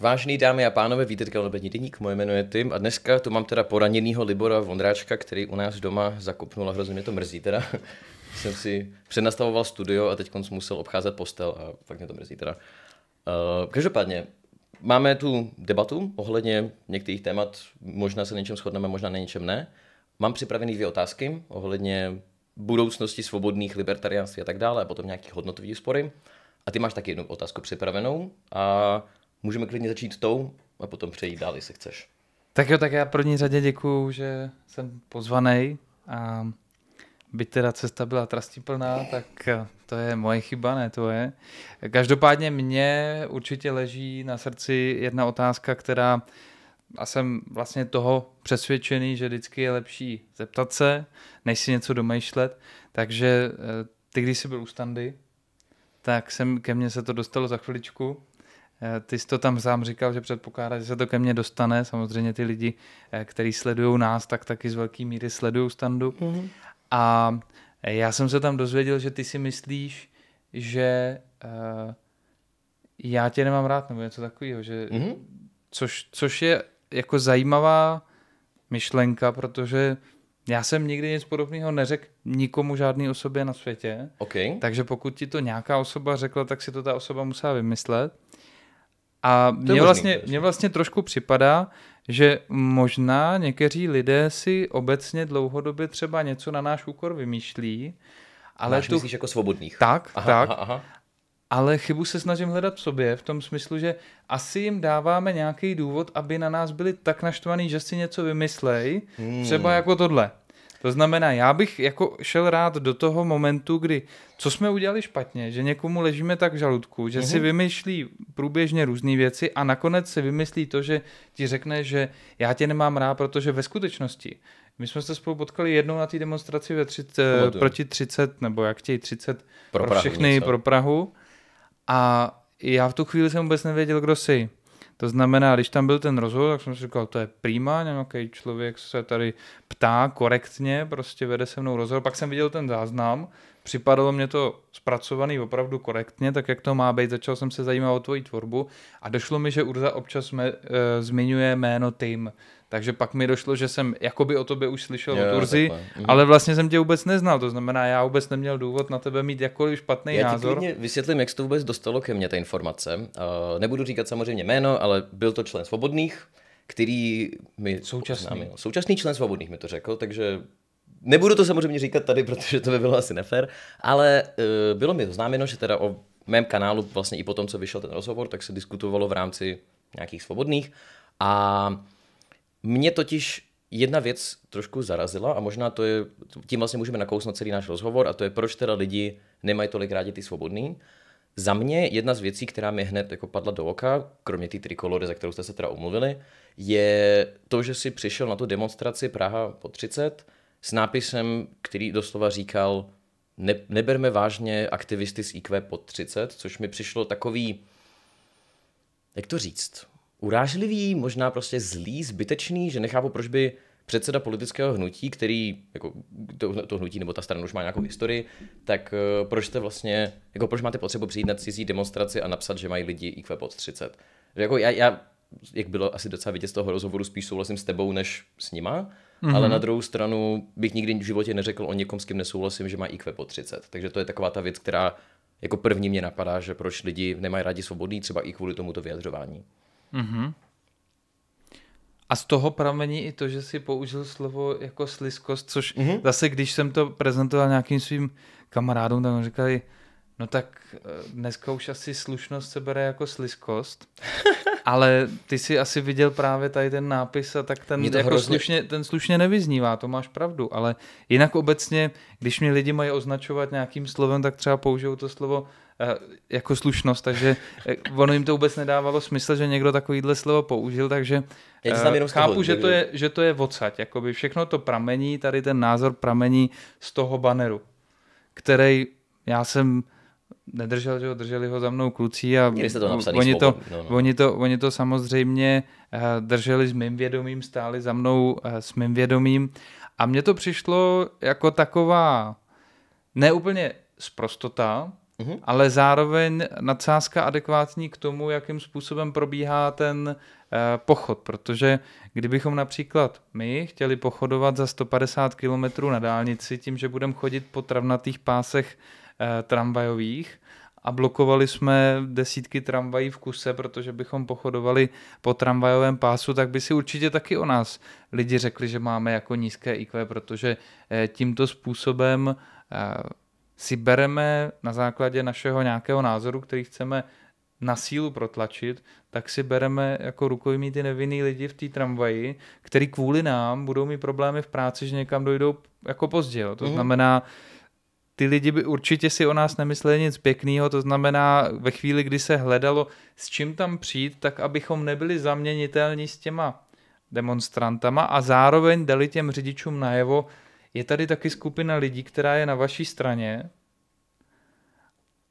Vážený dámy a pánové, vítejte na obědní deník, moje jméno je Tim a dneska tu mám teda poraněného Libora Vondráčka, který u nás doma zakopnul a hrozně mě to mrzí teda. Jsem si přednastavoval studio a teď musel obcházet postel a fakt mě to mrzí teda. Eh, každopádně, máme tu debatu ohledně některých témat, možná se něčem shodneme, možná na něčem ne. Mám připravený dvě otázky ohledně budoucnosti svobodných libertariánství a tak dále, a potom nějaký hodnotový spory. A ty máš taky jednu otázku připravenou. A Můžeme klidně začít tou a potom přejít dál, jestli chceš. Tak jo, tak já první řadě děkuju, že jsem pozvaný a byť teda cesta byla trastiplná, tak eh, to je moje chyba, ne to je. Každopádně mně určitě leží na srdci jedna otázka, která a jsem vlastně toho přesvědčený, že vždycky je lepší zeptat se, než si něco domýšlet. Takže eh, ty, když jsi byl u standy, tak jsem, ke mně se to dostalo za chviličku, Eh, ty jsi to tam sám říkal, že předpokládá, že se to ke mně dostane. Samozřejmě ty lidi, eh, kteří sledují nás, tak taky z velké míry sledují standu. Mm-hmm. A eh, já jsem se tam dozvěděl, že ty si myslíš, že uh, já tě nemám rád, nebo něco takového. Že, mm-hmm. což, což je jako zajímavá myšlenka, protože já jsem nikdy nic podobného neřekl nikomu žádné osobě na světě. Okay. Takže pokud ti to nějaká osoba řekla, tak si to ta osoba musela vymyslet. A mně vlastně, mě vlastně trošku připadá, že možná někteří lidé si obecně dlouhodobě třeba něco na náš úkor vymýšlí, ale Máš tu... myslíš jako svobodných. Tak, aha, tak. Aha, aha. Ale chybu se snažím hledat v sobě, v tom smyslu, že asi jim dáváme nějaký důvod, aby na nás byli tak naštvaný, že si něco vymyslej, hmm. třeba jako tohle. To znamená, já bych jako šel rád do toho momentu, kdy co jsme udělali špatně, že někomu ležíme tak v žaludku, že mm-hmm. si mhm. vymyšlí průběžně různé věci a nakonec si vymyslí to, že ti řekne, že já tě nemám rád, protože ve skutečnosti my jsme se spolu potkali jednou na té demonstraci ve 30, eh, proti 30, nebo jak chtějí 30 pro, pro Prahu všechny, něco. pro Prahu. A já v tu chvíli jsem vůbec nevěděl, kdo jsi. To znamená, když tam byl ten rozhovor, tak jsem si říkal, to je prima, nějaký no, člověk se tady ptá korektně, prostě vede se mnou rozhovor. Pak jsem viděl ten záznam, připadalo mě to zpracovaný opravdu korektně, tak jak to má být, začal jsem se zajímat o tvoji tvorbu a došlo mi, že Urza občas me, e, zmiňuje jméno Tim. Takže pak mi došlo, že jsem jakoby o tobě už slyšel jo, o Turzi, mhm. ale vlastně jsem tě vůbec neznal. To znamená, já vůbec neměl důvod na tebe mít jakkoliv špatný já názor. Já vysvětlím, jak se to vůbec dostalo ke mně, ta informace. Uh, nebudu říkat samozřejmě jméno, ale byl to člen Svobodných, který mi... Současný. Oznámil. Současný člen Svobodných mi to řekl, takže nebudu to samozřejmě říkat tady, protože to by bylo asi nefér, ale uh, bylo mi oznámeno, že teda o mém kanálu vlastně i potom, co vyšel ten rozhovor, tak se diskutovalo v rámci nějakých svobodných a mě totiž jedna věc trošku zarazila a možná to je, tím vlastně můžeme nakousnout celý náš rozhovor a to je, proč teda lidi nemají tolik rádi ty svobodný. Za mě jedna z věcí, která mi hned jako padla do oka, kromě té trikolory, za kterou jste se teda omluvili, je to, že si přišel na tu demonstraci Praha po 30 s nápisem, který doslova říkal, ne, neberme vážně aktivisty z IQ pod 30, což mi přišlo takový, jak to říct, urážlivý, možná prostě zlý, zbytečný, že nechápu, proč by předseda politického hnutí, který, jako to, to hnutí nebo ta strana už má nějakou historii, tak eh, proč jste vlastně, jako proč máte potřebu přijít na cizí demonstraci a napsat, že mají lidi IQ pod 30? Že jako já, já, jak bylo asi docela vidět z toho rozhovoru, spíš souhlasím s tebou než s nima, mm-hmm. ale mhm. na druhou stranu bych nikdy v životě neřekl o někom, s kým nesouhlasím, že má IQ pod 30. Takže to je taková ta věc, která jako první mě napadá, že proč lidi nemají rádi svobodný, třeba i kvůli tomuto vyjadřování. Mm-hmm. A z toho pramení i to, že si použil slovo jako sliskost, což mm-hmm. zase, když jsem to prezentoval nějakým svým kamarádům, tak říkali, no tak eh, dneska už asi slušnost se bere jako sliskost, ale ty si asi viděl právě tady ten nápis a tak ten, jako hrozně... slušně, ten slušně nevyznívá, to máš pravdu, ale jinak obecně, když mě lidi mají označovat nějakým slovem, tak třeba použijou to slovo Eh, jako slušnost, takže eh, ono jim to vůbec nedávalo smysl, že někdo takovýhle slovo použil, takže uh, chápu, že, to je, že to je odsaď, jakoby všechno to pramení, tady ten názor pramení z toho baneru, který já jsem nedržel, že ho drželi ho za mnou kluci a to oni, to, no, no. Oni, to, oni to samozřejmě drželi s mým vědomím, stáli za mnou s mým vědomím a mně to přišlo jako taková neúplně prostota mm-hmm. ale zároveň nadsázka adekvátní k tomu, jakým způsobem probíhá ten eh, pochod, protože kdybychom například my chtěli pochodovat za 150 km na dálnici tím, že budeme chodit po travnatých pásech eh, tramvajových, a blokovali jsme desítky tramvají v kuse, protože bychom pochodovali po tramvajovém pásu, tak by si určitě taky o nás lidi řekli, že máme jako nízké IQ, protože eh, tímto způsobem si bereme na základě našeho nějakého názoru, který chceme na sílu protlačit, tak si bereme jako rukojmí ty nevinný lidi v té tramvaji, který kvůli nám budou mít problémy v práci, že někam dojdou jako pozdě. Jo. To mm. znamená, ty lidi by určitě si o nás nemysleli nic pěkného, to znamená ve chvíli, kdy se hledalo, s čím tam přijít, tak abychom nebyli zaměnitelní s těma demonstrantama a zároveň dali těm řidičům najevo, je tady taky skupina lidí, která je na vaší straně,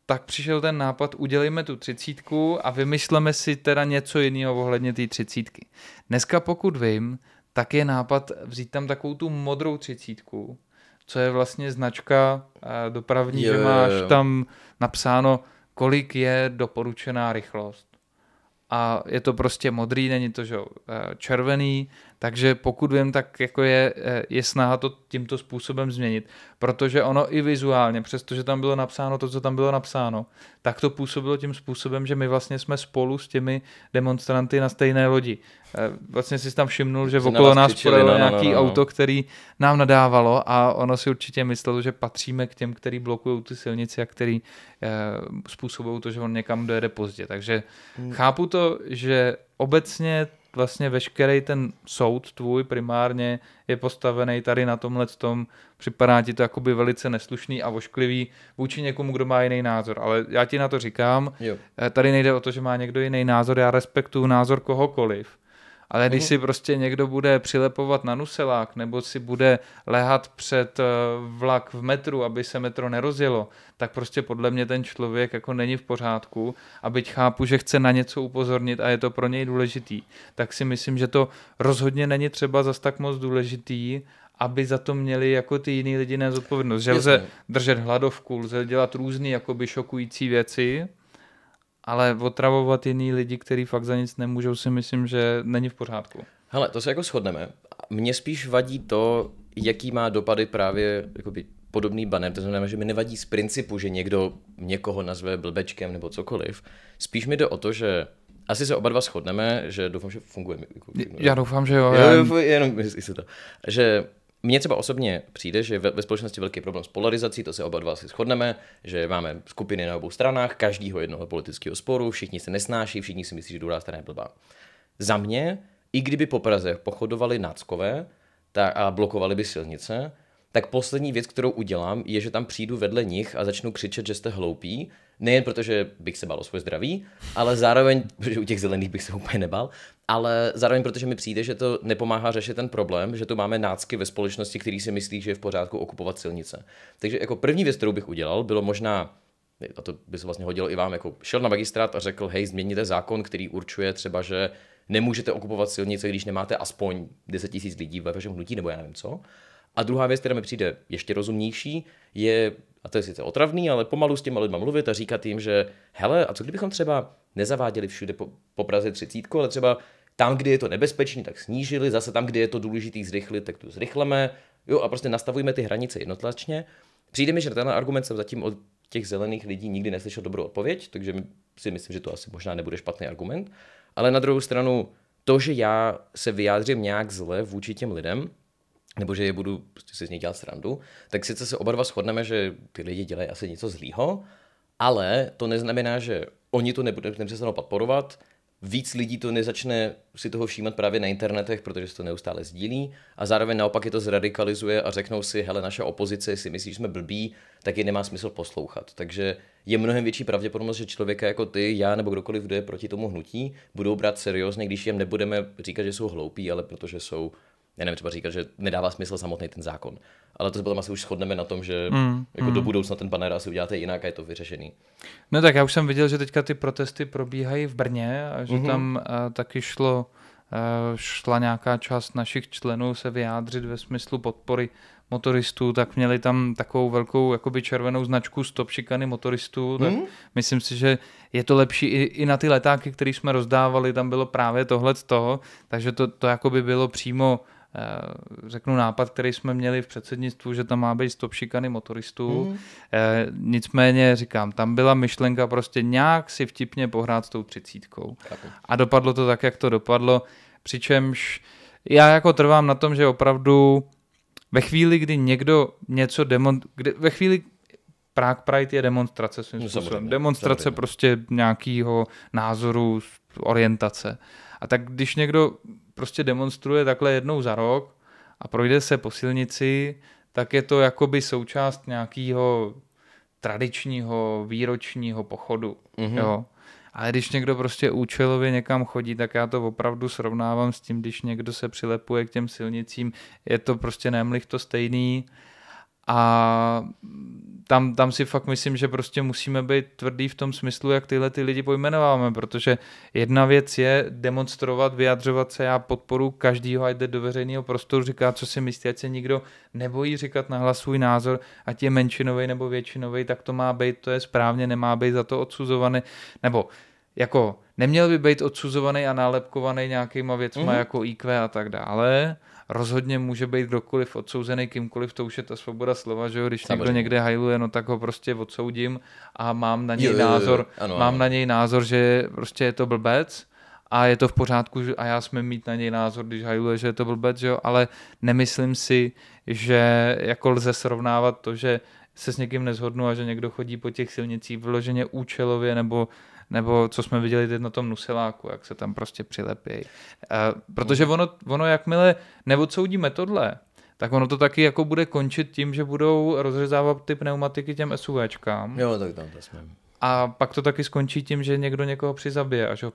tak přišel ten nápad, udělejme tu třicítku a vymysleme si teda něco jiného ohledně té třicítky. Dneska pokud vím, tak je nápad vzít tam takovou tu modrou třicítku, co je vlastně značka eh, dopravní, je, že máš je, je. tam napsáno, kolik je doporučená rychlost. A je to prostě modrý, není to že eh, červený takže pokud vím, tak jako je, eh, je snaha to tímto způsobem změnit, protože ono i vizuálně, přestože tam bylo napsáno to, co tam bylo napsáno, tak to působilo tím způsobem, že my vlastně jsme spolu s těmi demonstranty na stejné lodi. Eh, vlastně si tam všimnul, že okolo nás projelo no, no nějaký no, no, no, auto, který nám nadávalo a ono si určitě myslelo, že patříme k těm, který blokují ty silnici a který eh, způsobují to, že on někam dojede pozdě. Takže hmm. chápu to, že obecně vlastně veškerý ten soud tvůj primárně je postavený tady na tomhle tom, připadá ti to jakoby velice neslušný a vošklivý vůči někomu, kdo má jiný názor. Ale já ti na to říkám, jo. Eh, tady nejde o to, že má někdo jiný názor, já respektuju názor kohokoliv ale když mhm. si prostě někdo bude přilepovat na nuselák nebo si bude lehat před eh, vlak v metru, aby se metro nerozjelo, tak prostě podle mě ten člověk jako není v pořádku a byť chápu, že chce na něco upozornit a je to pro něj důležitý, tak si myslím, že to rozhodně není třeba zas tak moc důležitý aby za to měli jako ty jiný lidi nezodpovědnost. Že lze držet hladovku, lze dělat různé jakoby šokující věci, ale otravovat jiný lidi, který fakt za nic nemůžou, si myslím, že není v pořádku. Hele, to se jako shodneme. Mně spíš vadí to, jaký má dopady právě jakoby, podobný banner. To znamená, že mi nevadí z principu, že někdo někoho nazve blbečkem nebo cokoliv. Spíš mi jde o to, že asi se oba dva shodneme, že doufám, že funguje. Já doufám, že jo. Já... jenom, jenom, jenom, to. Že mně třeba osobně přijde, že ve, společnosti velký problém s polarizací, to se oba dva si shodneme, že máme skupiny na obou stranách, každýho jednoho politického sporu, všichni se nesnáší, všichni si myslí, že druhá strana je blbá. Za mě, i kdyby po Praze pochodovali náckové ta, a blokovali by silnice, tak poslední věc, kterou udělám, je, že tam přijdu vedle nich a začnu křičet, že jste hloupí, nejen protože bych se bál o svoje zdraví, ale zároveň, protože u těch zelených bych se úplně nebal, ale zároveň protože mi přijde, že to nepomáhá řešit ten problém, že tu máme nácky ve společnosti, který si myslí, že je v pořádku okupovat silnice. Takže jako první věc, kterou bych udělal, bylo možná a to by se vlastně hodilo i vám, jako šel na magistrát a řekl, hej, změníte zákon, který určuje třeba, že nemůžete okupovat silnice, když nemáte aspoň 10 000 lidí ve vašem hnutí, nebo já nevím co. A druhá věc, která mi přijde ještě rozumnější, je, a to je sice otravný, ale pomalu s těma lidma mluvit a říkat jim, že hele, a co kdybychom třeba nezaváděli všude po, po Praze třicítku, ale třeba tam, kdy je to nebezpečné, tak snížili, zase tam, kdy je to důležité, zrychlit, tak tu zrychleme. Jo, a prostě nastavujeme ty hranice jednotlačně. Přijde mi, že ten argument jsem zatím od těch zelených lidí nikdy neslyšel dobrou odpověď, takže si myslím, že to asi možná nebude špatný argument. Ale na druhou stranu, to, že já se vyjádřím nějak zle vůči těm lidem, nebo že je budu prostě si z něj dělat srandu, tak sice se oba dva shodneme, že ty lidi dělají asi něco zlýho, ale to neznamená, že oni to nebudou nepřestanou podporovat, víc lidí to nezačne si toho všímat právě na internetech, protože se to neustále sdílí a zároveň naopak je to zradikalizuje a řeknou si, hele, naše opozice si myslí, že jsme blbí, tak je nemá smysl poslouchat. Takže je mnohem větší pravděpodobnost, že člověka jako ty, já nebo kdokoliv, kdo je proti tomu hnutí, budou brát seriózně, když jim nebudeme říkat, že jsou hloupí, ale protože jsou já nevím, třeba říkat, že nedává smysl samotný ten zákon. Ale to se potom asi už shodneme na tom, že mm, jako mm. do hmm. budoucna ten banner asi uděláte jinak a je to vyřešený. No tak já už jsem viděl, že teďka ty protesty probíhají v Brně a že mm-hmm. tam a, eh, taky šlo, a, eh, šla nějaká část našich členů se vyjádřit ve smyslu podpory motoristů, tak měli tam takovou velkou jakoby červenou značku stop šikany motoristů, tak mm. myslím si, že je to lepší i, i na ty letáky, které jsme rozdávali, tam bylo právě tohle z toho, takže to, to jakoby bylo přímo uh, Eh, řeknu nápad, který jsme měli v předsednictvu, že tam má být stop šikany motoristů. Mm. E, nicméně říkám, tam byla myšlenka prostě nějak si vtipně pohrát s tou třicítkou. A dopadlo to tak, jak to dopadlo. Přičemž já jako trvám na tom, že opravdu ve chvíli, kdy někdo něco demont... Kdy, ve chvíli, Prague Pride je demonstrace svým no, způsobem. Samozřejmě, demonstrace samozřejmě. prostě nějakého názoru, orientace. A tak když někdo prostě demonstruje takhle jednou za rok a projde se po silnici, tak je to jakoby součást nějakého tradičního výročního pochodu. Mm-hmm. Jo. Ale když někdo prostě účelově někam chodí, tak já to opravdu srovnávám s tím, když někdo se přilepuje k těm silnicím. Je to prostě nemlich to stejný. A tam, tam si fakt myslím, že prostě musíme být tvrdý v tom smyslu, jak tyhle ty lidi pojmenováme, protože jedna věc je demonstrovat, vyjadřovat se, já podporu každýho, ať jde do veřejného prostoru, říká, co si myslí, ať se nikdo nebojí říkat nahlas svůj názor, ať je menšinový nebo většinový, tak to má být, to je správně, nemá být za to odsuzovaný, nebo jako neměl by být odsuzovaný a nálepkovaný nějakýma věcma mm-hmm. jako IQ a tak dále, rozhodně může být kdokoliv odsouzený kýmkoliv, to už je ta svoboda slova, že jo, když Samozřejmě. někdo někde hajluje, no tak ho prostě odsoudím a mám na něj jo, jo, jo. názor, ano, mám ano. na něj názor, že prostě je to blbec a je to v pořádku a já smím mít na něj názor, když hajluje, že je to blbec, že jo, ale nemyslím si, že jako lze srovnávat to, že se s někým nezhodnu a že někdo chodí po těch silnicích vyloženě účelově nebo nebo co jsme viděli teď na tom nuseláku, jak se tam prostě přilepí, Protože no. ono, ono jakmile neodsoudíme tohle, tak ono to taky jako bude končit tím, že budou rozřezávat ty pneumatiky těm SUVčkám. Jo, tak tam to jsme. A pak to taky skončí tím, že někdo někoho přizabije a že ho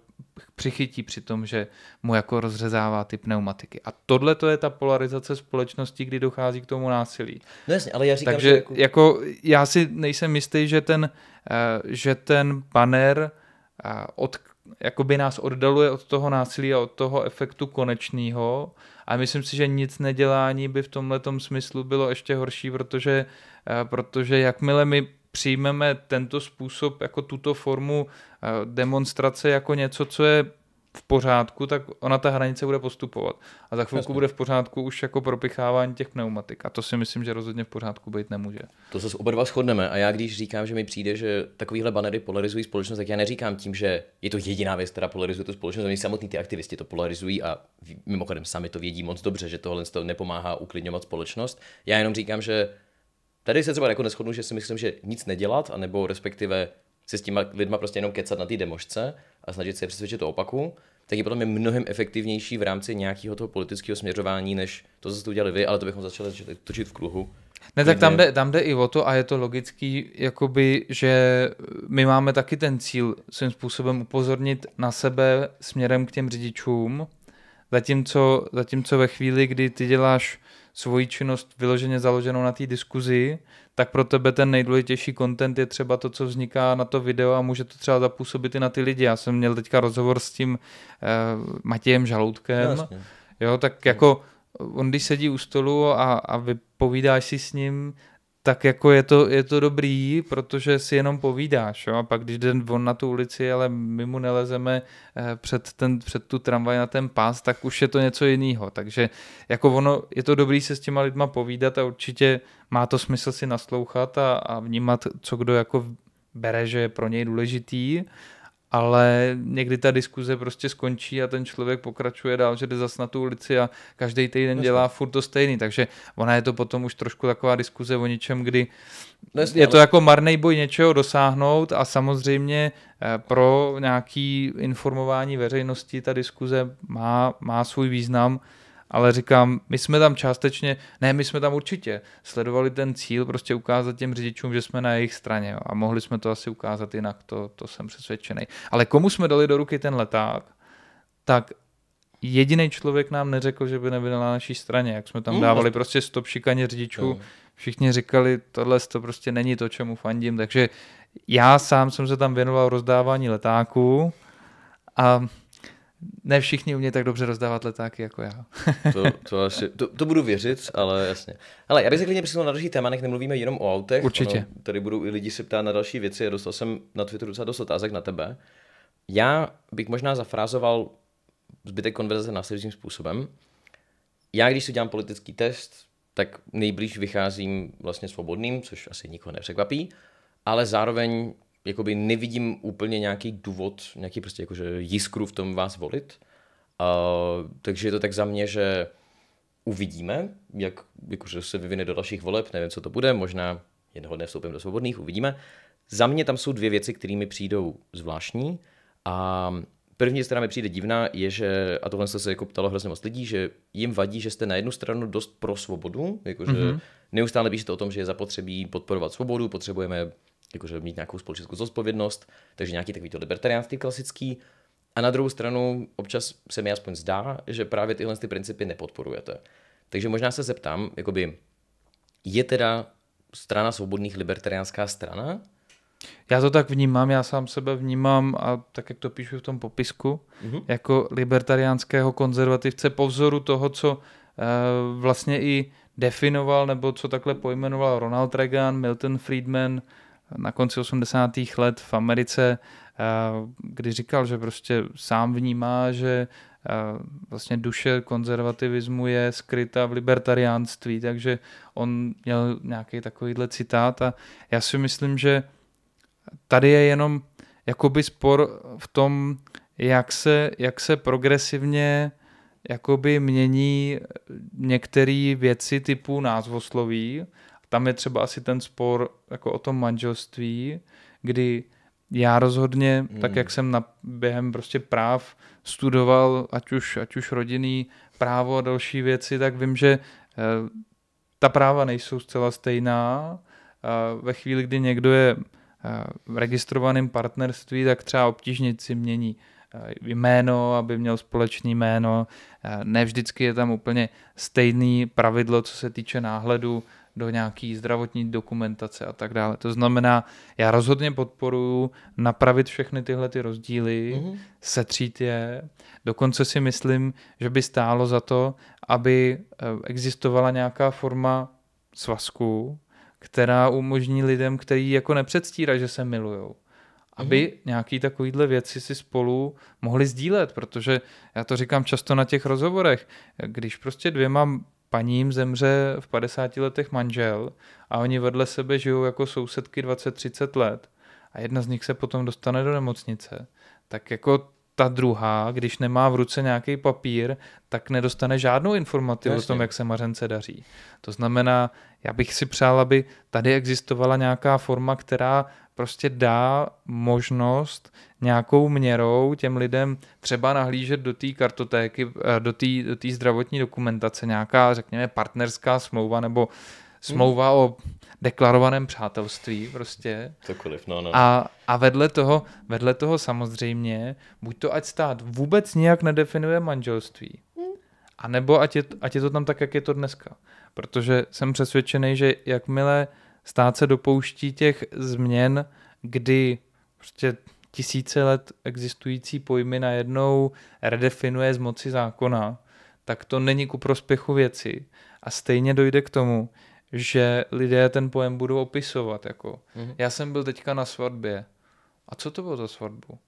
přichytí při tom, že mu jako rozřezává ty pneumatiky. A tohle to je ta polarizace společnosti, kdy dochází k tomu násilí. No jasně, ale já říkám, Takže že... jako, jako já si nejsem jistý, že ten, eh, že ten paner a od, jakoby nás oddaluje od toho násilí a od toho efektu konečného. A myslím si, že nic nedělání by v tomhle smyslu bylo ještě horší, protože, eh, protože jakmile my přijmeme tento způsob, jako tuto formu eh, demonstrace, jako něco, co je v pořádku, tak ona ta hranice bude postupovat. A za chvilku Jasně. bude v pořádku už jako propichávání těch pneumatik. A to si myslím, že rozhodně v pořádku být nemůže. To se oba dva shodneme. A já když říkám, že mi přijde, že takovýhle banery polarizují společnost, tak já neříkám tím, že je to jediná věc, která polarizuje tu společnost. Oni samotní ty aktivisti to polarizují a mimochodem sami to vědí moc dobře, že tohle to nepomáhá uklidňovat společnost. Já jenom říkám, že tady se třeba jako neschodnu, že si myslím, že nic nedělat, anebo respektive si s těma lidma prostě jenom kecat na té demošce a snažit se je přesvědčit o opaku, tak je potom je mnohem efektivnější v rámci nějakého toho politického směřování, než to, co jste udělali vy, ale to bychom začali točit v kruhu. Ne, tak tam jde, tam jde i o to a je to logický, jakoby, že my máme taky ten cíl svým způsobem upozornit na sebe směrem k těm řidičům, zatímco, zatímco ve chvíli, kdy ty děláš svoji činnost vyloženě založenou na té diskuzi, tak pro tebe ten nejdůležitější content je třeba to, co vzniká na to video a může to třeba zapůsobit i na ty lidi. Já jsem měl teďka rozhovor s tím uh, Matějem Žaloutkem, Jasně. jo, tak jako on když sedí u stolu a, a vypovídáš si s ním, tak jako je to, je to dobrý, protože si jenom povídáš. Jo? A pak když jde on na tu ulici, ale my mu nelezeme eh, před, ten, před tu tramvaj na ten pás, tak už je to něco jiného. Takže jako ono, je to dobrý se s těma lidma povídat a určitě má to smysl si naslouchat a, a vnímat, co kdo jako bere, že je pro něj důležitý ale někdy ta diskuze prostě skončí a ten člověk pokračuje dál, že jde zas na tu ulici a každý týden Jasně. dělá furt to stejný, takže ona je to potom už trošku taková diskuze o něčem, kdy no Jasně, je to ale... jako marný boj něčeho dosáhnout a samozřejmě eh, pro nějaký informování veřejnosti ta diskuze má, má svůj význam, ale říkám, my jsme tam částečně, ne, my jsme tam určitě sledovali ten cíl, prostě ukázat těm řidičům, že jsme na jejich straně jo, a mohli jsme to asi ukázat jinak, to, to jsem přesvědčený. Ale komu jsme dali do ruky ten leták, tak jediný člověk nám neřekl, že by nebyl na naší straně, jak jsme tam mm. dávali prostě stop šikaně řidičů, všichni říkali, tohle to prostě není to, čemu fandím, takže já sám jsem se tam věnoval rozdávání letáků a ne všichni mě tak dobře rozdávat letáky jako já. to, to, asi, to, to budu věřit, ale jasně. Ale já bych se klidně přesunul na další téma, nech nemluvíme jenom o autech. Určitě. Ono, tady budou i lidi se ptát na další věci, dostal jsem na Twitteru docela dost otázek na tebe. Já bych možná zafrázoval zbytek konverzace následujícím způsobem. Já, když si dělám politický test, tak nejblíž vycházím vlastně svobodným, což asi nikoho nepřekvapí, ale zároveň jakoby nevidím úplně nějaký důvod, nějaký prostě jakože jiskru v tom vás volit. Uh, takže je to tak za mě, že uvidíme, jak jakože se vyvine do dalších voleb, nevím, co to bude, možná jednoho dne vstoupím do svobodných, uvidíme. Za mě tam jsou dvě věci, které mi přijdou zvláštní a První která mi přijde divná, je, že, a tohle se jako ptalo hrozně moc lidí, že jim vadí, že jste na jednu stranu dost pro svobodu, jakože mm-hmm. neustále píšete o tom, že je zapotřebí podporovat svobodu, potřebujeme jakože mít nějakou společenskou zodpovědnost, takže nějaký takový to libertariánství klasický. A na druhou stranu občas se mi aspoň zdá, že právě tyhle ty principy nepodporujete. Takže možná se zeptám, jakoby, je teda strana svobodných libertariánská strana? Já to tak vnímám, já sám sebe vnímám a tak, jak to píšu v tom popisku, mm-hmm. jako libertariánského konzervativce po vzoru toho, co e, vlastně i definoval nebo co takhle pojmenoval Ronald Reagan, Milton Friedman, na konci 80. let v Americe, eh, kdy říkal, že prostě sám vnímá, že eh, vlastně duše konzervativismu je skryta v libertariánství, takže on měl nějaký takovýhle citát a já si myslím, že tady je jenom jakoby spor v tom, jak se, jak se progresivně jakoby mění některé věci typu názvosloví tam je třeba asi ten spor jako o tom manželství, kdy já rozhodně, hmm. tak jak jsem na, během prostě práv studoval, ať už, ať už rodinný právo a další věci, tak vím, že eh, ta práva nejsou zcela stejná. ve chvíli, kdy někdo je eh, v registrovaném partnerství, tak třeba obtížně si mění eh, jméno, aby měl společný jméno. Ne vždycky je tam úplně stejný pravidlo, co se týče náhledu do nějaký zdravotní dokumentace a tak dále. To znamená, já rozhodně podporuji napravit všechny tyhle ty rozdíly, mm-hmm. setřít je. Dokonce si myslím, že by stálo za to, aby eh, existovala nějaká forma svazku, která umožní lidem, kteří jako nepředstírají, že se milujou aby mm-hmm. nějaký takovýhle věci si spolu mohli sdílet, protože já to říkám často na těch rozhovorech, když prostě dvěma paní jim zemře v 50 letech manžel a oni vedle sebe žijou jako sousedky 20-30 let a jedna z nich se potom dostane do nemocnice, tak jako ta druhá, když nemá v ruce nějaký papír, tak nedostane žádnou informaci Jasně. o tom, jak se mařence daří. To znamená, já bych si přál, aby tady existovala nějaká forma, která prostě dá možnost nějakou měrou těm lidem třeba nahlížet do té kartotéky, eh, do té do zdravotní dokumentace, nějaká, řekněme, partnerská smlouva nebo smlouva hmm. o deklarovaném přátelství prostě. Cokoliv, no, no. A, a vedle, toho, vedle toho samozřejmě, buď to ať stát vůbec nějak nedefinuje manželství, hmm. anebo ať je, ať je to tam tak, jak je to dneska. Protože jsem přesvědčený, že jakmile stát se dopouští těch změn, kdy prostě tisíce let existující pojmy najednou redefinuje z moci zákona, tak to není ku prospěchu věci. A stejně dojde k tomu, že lidé ten pojem budou opisovat. Jako. Mm-hmm. Já jsem byl teďka na svatbě. A co to bylo za svatbu?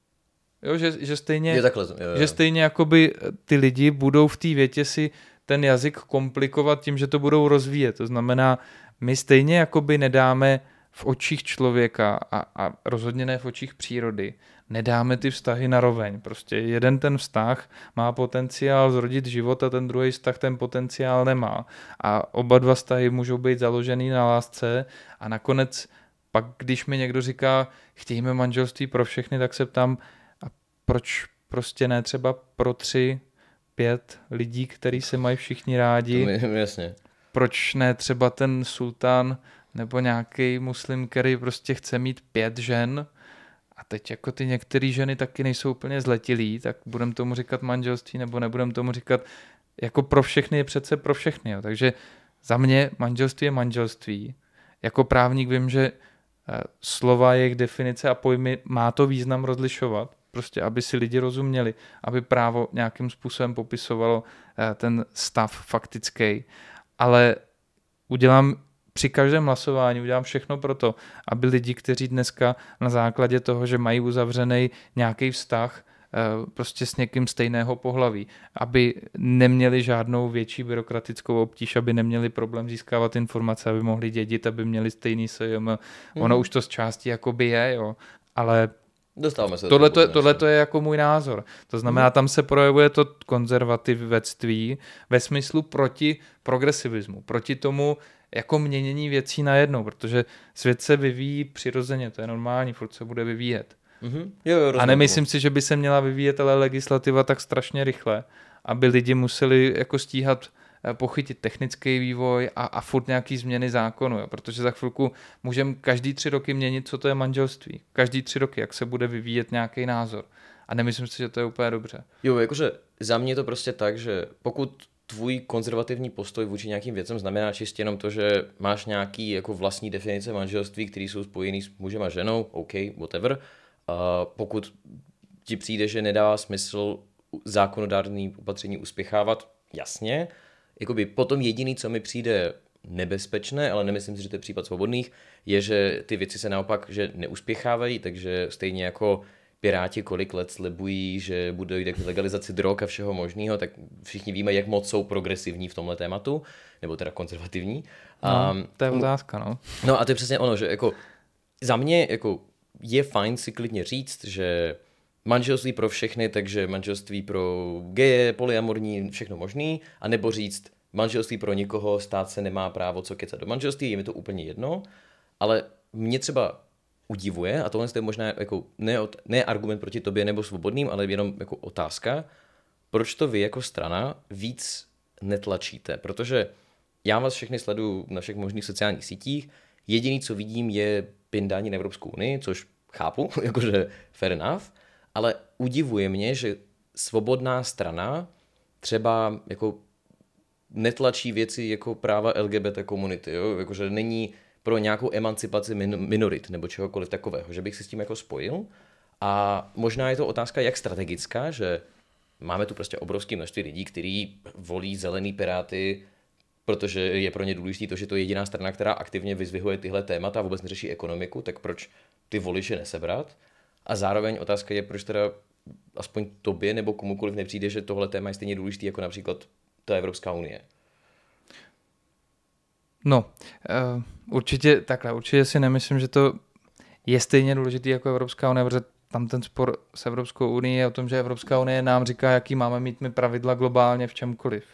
Jo, že, že stejně, je takhle, jo, jo. že stejně jakoby eh, ty lidi budou v té větě si ten jazyk komplikovat tím, že to budou rozvíjet. To znamená, my stejně jakoby nedáme v očích člověka a, a rozhodně ne v očích přírody, nedáme ty vztahy na roveň. Prostě jeden ten vztah má potenciál zrodit život a ten druhý vztah ten potenciál nemá. A oba dva vztahy můžou být založený na lásce a nakonec pak, když mi někdo říká, chtějme manželství pro všechny, tak se ptám, a proč prostě ne třeba pro tři, pět lidí, který se mají všichni rádi. To mi, jasně proč ne třeba ten sultán nebo nějaký muslim, který prostě chce mít pět žen a teď jako ty některé ženy taky nejsou úplně zletilí, tak budem tomu říkat manželství nebo nebudem tomu říkat, jako pro všechny je přece pro všechny. Jo. Takže za mě manželství je manželství. Jako právník vím, že eh, slova, jejich definice a pojmy má to význam rozlišovat, prostě aby si lidi rozuměli, aby právo nějakým způsobem popisovalo eh, ten stav faktický ale udělám při každém hlasování udělám všechno pro to, aby lidi, kteří dneska na základě toho, že mají uzavřený nějaký vztah, eh, prostě s někým stejného pohlaví, aby neměli žádnou větší byrokratickou obtíž, aby neměli problém získávat informace, aby mohli dědit, aby měli stejný sejm. Ono mm. už to z části jakoby je, jo, ale Dostáváme se tohle, to, tohle to je jako můj názor. To znamená, hmm. tam se projevuje to konzervativectví ve smyslu proti progresivismu, proti tomu jako měnění věcí najednou, protože svět se vyvíjí přirozeně, to je normální, furt se bude vyvíjet. Mm-hmm. Jo, jo, A nemyslím si, že by se měla vyvíjet ale legislativa tak strašně rychle, aby lidi museli jako stíhat Eh, pochytit technický vývoj a, a furt nějaký změny zákonu, jo? protože za chvilku můžeme každý tři roky měnit, co to je manželství. Každý tři roky, jak se bude vyvíjet nějaký názor. A nemyslím si, že to je úplně dobře. Jo, jakože za mě je to prostě tak, že pokud tvůj konzervativní postoj vůči nějakým věcem znamená čistě jenom to, že máš nějaký jako vlastní definice manželství, které jsou spojený s mužem a ženou, OK, whatever. A pokud ti přijde, že nedává smysl zákonodárný opatření uspěchávat, jasně, jakoby potom jediný, co mi přijde nebezpečné, ale nemyslím si, že to je případ svobodných, je, že ty věci se naopak že neuspěchávají, takže stejně jako Piráti kolik let slibují, že bude dojde k legalizaci drog a všeho možného, tak všichni víme, jak moc jsou progresivní v tomhle tématu, nebo teda konzervativní. No, to je otázka, no. No a to je přesně ono, že jako za mě jako je fajn si klidně říct, že manželství pro všechny, takže manželství pro geje, polyamorní, všechno možný, a nebo říct manželství pro nikoho, stát se nemá právo co kecat do manželství, je mi to úplně jedno, ale mě třeba udivuje, a tohle je možná jako ne, ne argument proti tobě nebo svobodným, ale jenom jako otázka, proč to vy jako strana víc netlačíte, protože já vás všechny sleduju na všech možných sociálních sítích, jediný, co vidím, je pindání na Evropskou unii, což chápu, jakože fair enough, ale udivuje mě, že svobodná strana třeba jako netlačí věci jako práva LGBT komunity, jo? jakože není pro nějakou emancipaci min- minorit nebo čehokoliv takového, že bych si s tím jako spojil. A možná je to otázka jak strategická, že máme tu prostě obrovské množství lidí, kteří volí zelený piráty, protože je pro ně důležité to, že to je jediná strana, která aktivně vyzvihuje tyhle témata a vůbec neřeší ekonomiku, tak proč ty voliče nesebrat? A zároveň otázka je, proč teda aspoň tobě nebo komukoliv nepřijde, že tohle téma je stejně důležité jako například ta Evropská unie. No, uh, určitě takhle, určitě si nemyslím, že to je stejně důležitý jako Evropská unie, protože tam ten spor s Evropskou unii je o tom, že Evropská unie nám říká, jaký máme mít my pravidla globálně v čemkoliv.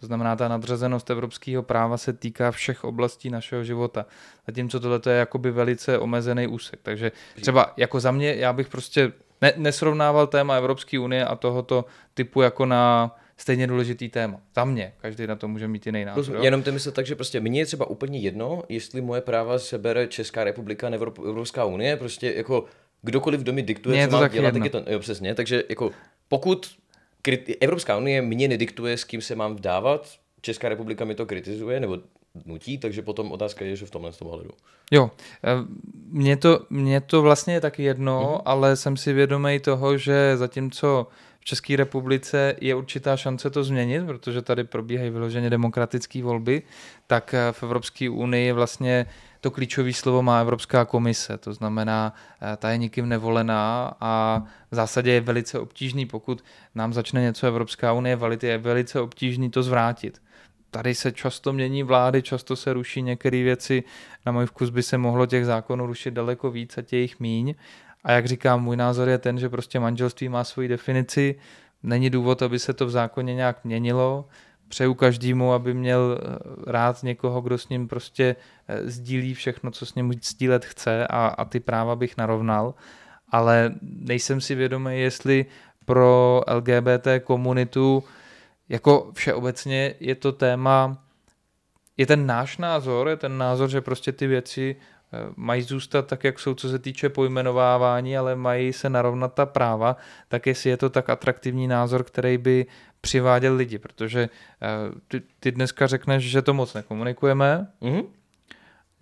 To znamená, ta nadřazenost evropského práva se týká všech oblastí našeho života. tím co tohle je jakoby velice omezený úsek. Takže třeba jako za mě, já bych prostě ne, nesrovnával téma Evropské unie a tohoto typu jako na stejně důležitý téma. Za mě, každý na to může mít jiný názor. Rozumím, jenom ty myslíš tak, že prostě mně je třeba úplně jedno, jestli moje práva sebere Česká republika nebo Evropská unie, prostě jako kdokoliv, domy diktuje, Mě co mám dělat, tak je to, jo, přesně, takže jako pokud kriti- Evropská unie mě nediktuje, s kým se mám vdávat, Česká republika mi to kritizuje, nebo nutí, takže potom otázka je, že v tomhle tom hledu. Jo, eh, mně to, mně to vlastně je tak jedno, mm-hmm. ale jsem si vědomý toho, že zatímco v České republice je určitá šance to změnit, protože tady probíhají vyloženě demokratické volby, tak eh, v Evropské unii vlastně to klíčové slovo má Evropská komise, to znamená, eh, ta je nikým nevolená a v zásadě je velice obtížný, pokud nám začne něco Evropská unie valit, je velice obtížný to zvrátit. Tady se často mění vlády, často se ruší některé věci. Na můj vkus by se mohlo těch zákonů rušit daleko víc a těch míň. A jak říkám, můj názor je ten, že prostě manželství má svoji definici, není důvod, aby se to v zákoně nějak měnilo přeju každému, aby měl eh, rád někoho, kdo s ním prostě eh, sdílí všechno, co s ním sdílet chce a, a ty práva bych narovnal, ale nejsem si vědomý, jestli pro LGBT komunitu jako všeobecně je to téma, je ten náš názor, je ten názor, že prostě ty věci eh, mají zůstat tak, jak jsou, co se týče pojmenovávání, ale mají se narovnat ta práva, tak jestli je to tak atraktivní názor, který by přivádět lidi, protože eh, ty, ty dneska řekneš, že to moc nekomunikujeme. Mm-hmm.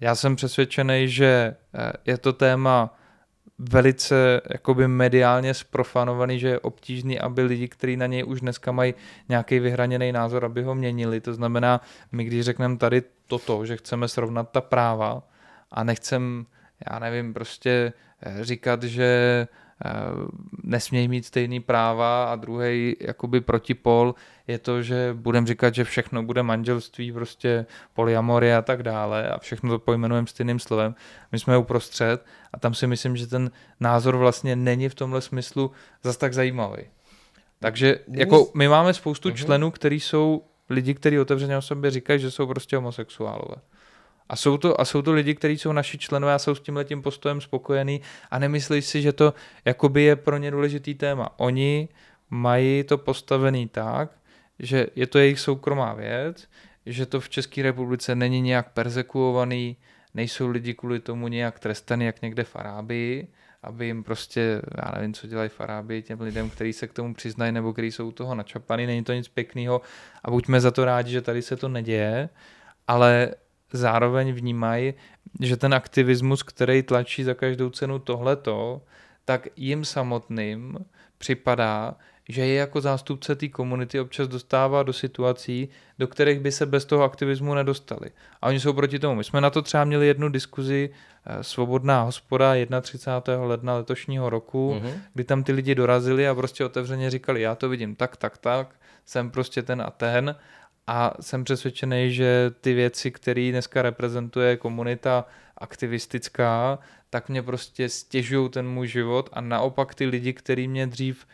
Já jsem přesvědčený, že eh, je to téma velice jakoby mediálně sprofanovaný, že je obtížný, aby lidi, kteří na něj už dneska mají nějaký vyhraněný názor, aby ho měnili. To znamená, my když řekneme tady toto, že chceme srovnat ta práva a nechcem, já nevím, prostě eh, říkat, že Eh, nesmějí mít stejný práva a druhý jakoby protipol je to, že budem říkat, že všechno bude manželství, prostě polyamorie a tak dále a všechno to pojmenujeme stejným slovem. My jsme uprostřed a tam si myslím, že ten názor vlastně není v tomhle smyslu zas tak zajímavý. Takže jako my máme spoustu mhm. členů, kteří jsou lidi, kteří otevřeně o sobě říkají, že jsou prostě homosexuálové. A jsou to, a jsou to lidi, kteří jsou naši členové a jsou s tím letím postojem spokojení a nemyslí si, že to jakoby je pro ně důležitý téma. Oni mají to postavený tak, že je to jejich soukromá věc, že to v České republice není nějak persekuovaný, nejsou lidi kvůli tomu nějak trestaný, jak někde v Arábii, aby jim prostě, já nevím, co dělají v Arábii, těm lidem, kteří se k tomu přiznají nebo kteří jsou toho načapaný, není to nic pěkného a buďme za to rádi, že tady se to neděje, ale zároveň vnímají, že ten aktivismus, který tlačí za každou cenu tohleto, tak jim samotným připadá, že je jako zástupce té komunity občas dostává do situací, do kterých by se bez toho aktivismu nedostali. A oni jsou proti tomu. My jsme na to třeba měli jednu diskuzi eh, Svobodná hospoda 31. ledna letošního roku, mm-hmm. kdy tam ty lidi dorazili a prostě otevřeně říkali, já to vidím tak, tak, tak, jsem prostě ten a ten a jsem přesvědčený, že ty věci, které dneska reprezentuje komunita aktivistická, tak mě prostě stěžují ten můj život a naopak ty lidi, který mě dřív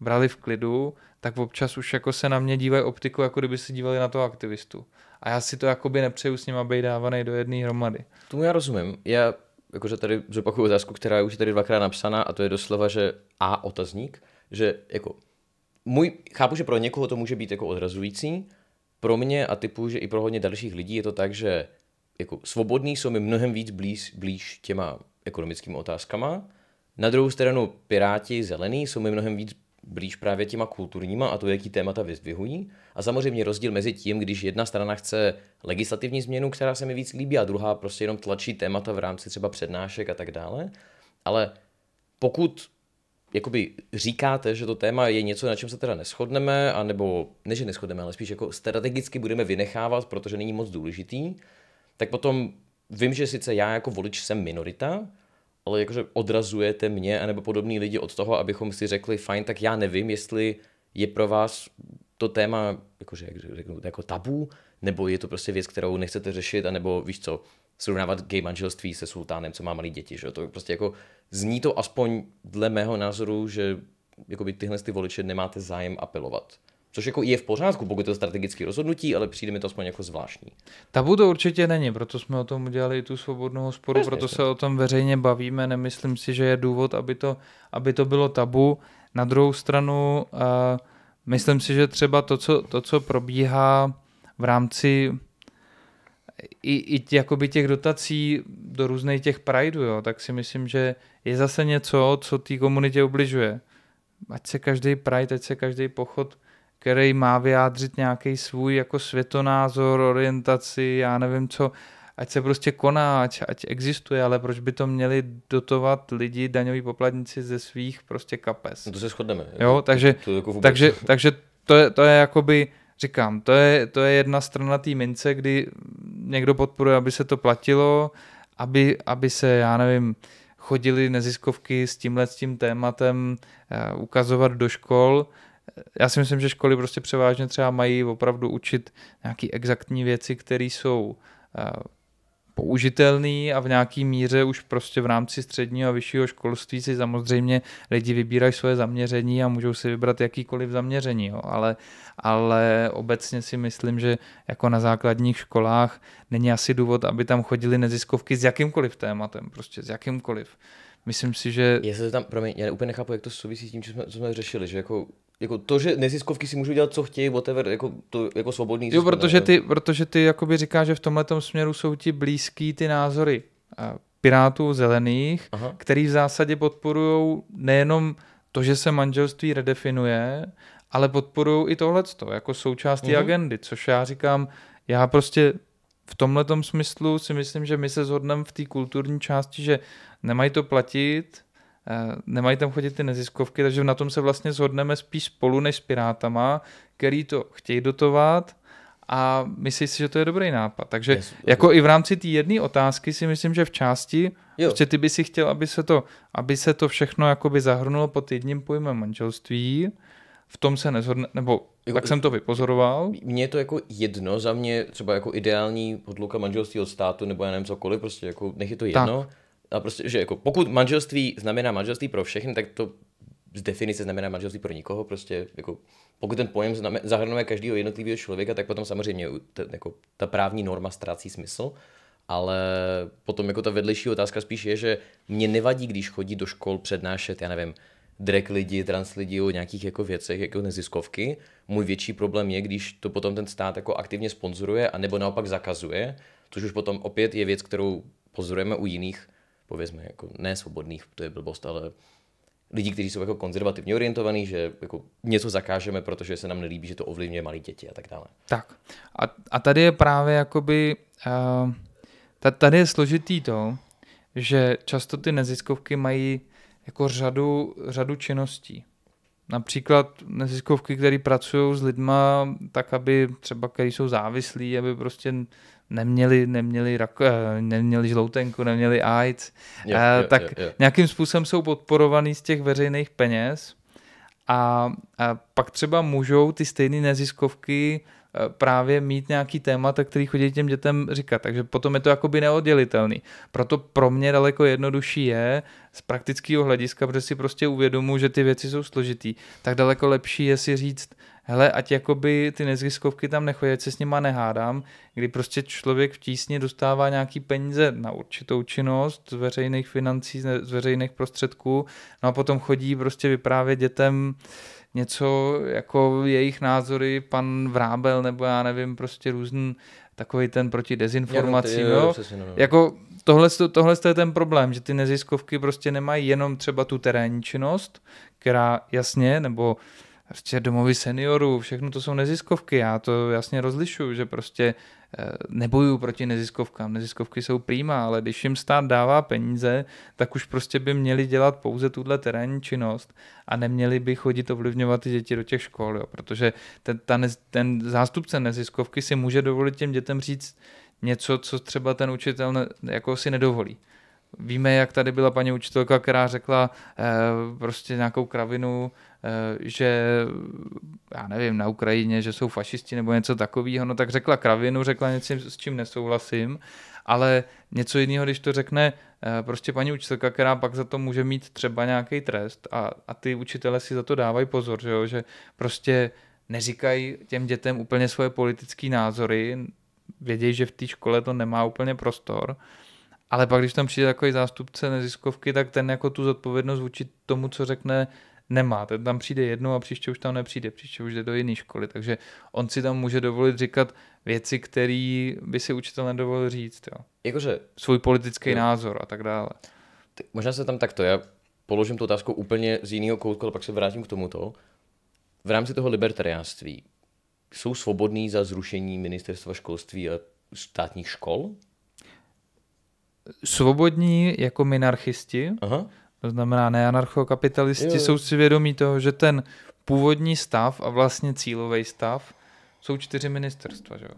brali v klidu, tak občas už jako se na mě dívají optiku, jako kdyby se dívali na toho aktivistu. A já si to jakoby nepřeju s nima být dávaný do jedné hromady. Tomu já rozumím. Já jakože tady zopakuju otázku, která je už tady dvakrát napsaná a to je doslova, že A otazník, že jako můj, chápu, že pro někoho to může být jako odrazující, pro mě a typu, že i pro hodně dalších lidí je to tak, že jako svobodní jsou mi mnohem víc blíž, blíž těma ekonomickými otázkama. Na druhou stranu Piráti, Zelený jsou mi mnohem víc blíž právě těma kulturníma a to, jaký témata vyzvihují. A samozřejmě rozdíl mezi tím, když jedna strana chce legislativní změnu, která se mi víc líbí, a druhá prostě jenom tlačí témata v rámci třeba přednášek a tak dále. Ale pokud jakoby říkáte, že to téma je něco, na čem se teda neschodneme, anebo ne, že neschodneme, ale spíš jako strategicky budeme vynechávat, protože není moc důležitý, tak potom vím, že sice já jako volič jsem minorita, ale jakože odrazujete mě anebo podobný lidi od toho, abychom si řekli, fajn, tak já nevím, jestli je pro vás to téma, jakože, jak řeknu, jako tabu, nebo je to prostě věc, kterou nechcete řešit, anebo víš co, srovnávat gay manželství se sultánem, co má malé děti, že To prostě jako zní to aspoň dle mého názoru, že jakoby tyhle ty voliče nemáte zájem apelovat. Což jako je v pořádku, pokud to je strategické rozhodnutí, ale přijde mi to aspoň jako zvláštní. Tabu to určitě není, proto jsme o tom udělali tu svobodnou hospodu, no, proto jasně. se o tom veřejně bavíme. Nemyslím si, že je důvod, aby to, aby to bylo tabu. Na druhou stranu, uh, myslím si, že třeba to co, to, co probíhá v rámci i, i jakoby těch dotací do různých těch prideů, jo, tak si myslím, že je zase něco, co té komunitě obližuje. Ať se každý pride, ať se každý pochod, který má vyjádřit nějaký svůj jako světonázor, orientaci, já nevím co, ať se prostě koná, ať, ať existuje, ale proč by to měli dotovat lidi, daňoví poplatníci ze svých prostě kapes. No to se shodneme. Jo, jako takže, to, to jako takže, takže to je, to je jakoby říkám, to je, to je jedna strana té mince, kdy někdo podporuje, aby se to platilo, aby, aby se, já nevím, chodili neziskovky s tímhle s tím tématem eh, ukazovat do škol. Já si myslím, že školy prostě převážně třeba mají opravdu učit nějaké exaktní věci, které jsou eh, použitelný a v nějaký míře už prostě v rámci středního a vyššího školství si samozřejmě lidi vybírají svoje zaměření a můžou si vybrat jakýkoliv zaměření, jo. Ale, ale obecně si myslím, že jako na základních školách není asi důvod, aby tam chodili neziskovky s jakýmkoliv tématem, prostě s jakýmkoliv. Myslím si, že... Já se tam, promiň, já úplně nechápu, jak to souvisí s tím, co jsme, co jsme řešili, že jako jako to, že neziskovky si můžou dělat, co chtějí, whatever, jako, to, jako svobodný Jo, protože ty, protože ty jakoby říkáš, že v tomhle směru jsou ti blízký ty názory pirátů zelených, Aha. který v zásadě podporují nejenom to, že se manželství redefinuje, ale podporují i tohleto, jako součást té mhm. agendy, což já říkám, já prostě v tomhletom smyslu si myslím, že my se shodneme v té kulturní části, že nemají to platit, Eh, nemají tam chodit ty neziskovky, takže na tom se vlastně shodneme spíš spolu než s Pirátama, který to chtějí dotovat a myslí si, že to je dobrý nápad. Takže yes, jako okay. i v rámci té jedné otázky si myslím, že v části, že prostě ty by si chtěl, aby se to, aby se to všechno jakoby zahrnulo pod jedním pojmem manželství, v tom se nezhodne, nebo jako, tak jsem to vypozoroval. Mně je to jako jedno, za mě třeba jako ideální podluka manželství od státu nebo já nevím cokoliv, prostě jako nech je to jedno. Tak. A prostě, že jako pokud manželství znamená manželství pro všechny, tak to z definice znamená manželství pro nikoho. Prostě jako pokud ten pojem zahrnuje každého jednotlivého člověka, tak potom samozřejmě ta, jako, ta právní norma ztrácí smysl. Ale potom jako ta vedlejší otázka spíš je, že mě nevadí, když chodí do škol přednášet, já nevím, drag lidi, trans lidi o nějakých jako věcech, jako neziskovky. Můj větší problém je, když to potom ten stát jako aktivně sponzoruje, nebo naopak zakazuje, což už potom opět je věc, kterou pozorujeme u jiných povězme, jako ne svobodných, to je blbost, ale lidí, kteří jsou jako konzervativně orientovaní, že jako něco zakážeme, protože se nám nelíbí, že to ovlivňuje malé děti a tak dále. Tak. A, a tady je právě jakoby, uh, tady je složitý to, že často ty neziskovky mají jako řadu, řadu činností. Například neziskovky, které pracují s lidma tak, aby třeba, který jsou závislí, aby prostě neměli, neměli, rako, eh, neměli žloutenku, neměli AIDS, yeah, eh, yeah, tak yeah, yeah. nějakým způsobem jsou podporovaný z těch veřejných peněz a, a pak třeba můžou ty stejné neziskovky eh, právě mít nějaký témata, který chodí těm dětem říkat. Takže potom je to jakoby neoddělitelný. Proto pro mě daleko jednodušší je z praktického hlediska, protože si prostě uvědomu, že ty věci jsou složitý, tak daleko lepší je si říct, hele, ať jakoby ty neziskovky tam nechodí, ať se s nima nehádám, kdy prostě člověk v tísně dostává nějaký peníze na určitou činnost z veřejných financí, z veřejných prostředků, no a potom chodí prostě vyprávět dětem něco jako jejich názory, pan Vrábel, nebo já nevím, prostě různý takový ten proti dezinformacím, jo, no, jo, jo, přesně, no. jako tohle, tohle je ten problém, že ty neziskovky prostě nemají jenom třeba tu terénní činnost, která jasně, nebo uh, prostě domovy seniorů, všechno to jsou neziskovky, já to jasně rozlišuju, že prostě eh, nebojuju proti neziskovkám, neziskovky jsou prýma, ale když jim stát dává peníze, tak už prostě by měli dělat pouze tuhle terénní činnost a neměli by chodit ovlivňovat ty děti do těch škol, jo, protože ten, ta, ten zástupce neziskovky si může dovolit těm dětem říct něco, co třeba ten učitel ne, jako si nedovolí. Víme, jak tady byla paní učitelka, která řekla eh, prostě nějakou kravinu, eh, že já nevím, na Ukrajině, že jsou fašisti nebo něco takového, no tak řekla kravinu, řekla něco, s čím nesouhlasím, ale něco jiného, když to řekne eh, prostě paní učitelka, která pak za to může mít třeba nějaký trest a, a ty učitele si za to dávají pozor, že, jo? že prostě neříkají těm dětem úplně svoje politické názory, vědějí, že v té škole to nemá úplně prostor, ale pak, když tam přijde takový zástupce neziskovky, tak ten jako tu zodpovědnost vůči tomu, co řekne, nemá. Ten tam přijde jednou a příště už tam nepřijde, příště už jde do jiné školy. Takže on si tam může dovolit říkat věci, které by si učitel nedovolil říct. Jo. Jakože... Svůj politický jo. názor a tak dále. Ty, možná se tam takto, já položím tu otázku úplně z jiného koutku, ale pak se vrátím k tomuto. V rámci toho libertariánství jsou svobodní za zrušení ministerstva školství a státních škol? svobodní jako minarchisti, Aha. to znamená ne anarchokapitalisti, jo, jo. jsou si vědomí toho, že ten původní stav a vlastně cílový stav jsou čtyři ministerstva. Že?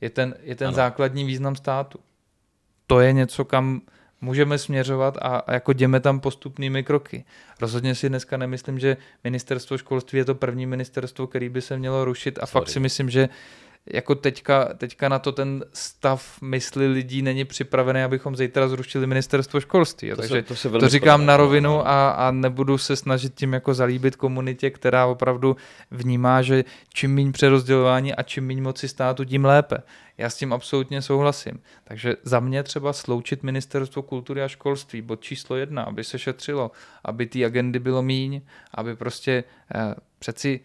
Je ten, je ten základní význam státu. To je něco, kam můžeme směřovat a, a jako jdeme tam postupnými kroky. Rozhodně si dneska nemyslím, že ministerstvo školství je to první ministerstvo, který by se mělo rušit a Sorry. fakt si myslím, že jako teďka, teďka na to ten stav mysli lidí není připravený, abychom zítra zrušili ministerstvo školství. To Takže se, to, se to říkám na rovinu a, a nebudu se snažit tím jako zalíbit komunitě, která opravdu vnímá, že čím méně přerozdělování a čím méně moci státu, tím lépe. Já s tím absolutně souhlasím. Takže za mě třeba sloučit ministerstvo kultury a školství, bod číslo jedna, aby se šetřilo, aby ty agendy bylo míň, aby prostě eh, přeci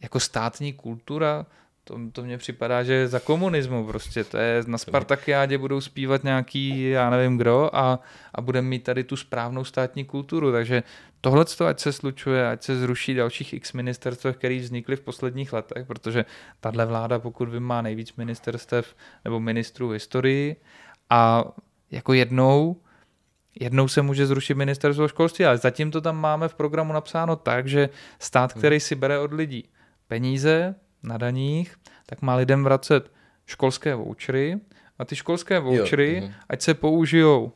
jako státní kultura eh, to, to mně připadá, že za komunismu prostě, to je na Spartakiádě budou zpívat nějaký, já nevím kdo, a, a budeme mít tady tu správnou státní kulturu, takže tohle to ať se slučuje, ať se zruší dalších x ministerstv, které vznikly v posledních letech, protože tahle vláda, pokud vím, má nejvíc ministerstev nebo ministrů v historii a jako jednou Jednou se může zrušit ministerstvo školství, ale zatím to tam máme v programu napsáno tak, že stát, hmm. který si bere od lidí peníze, na daních, tak má lidem vracet školské vouchery a ty školské vouchery, jo, mhm. ať se použijou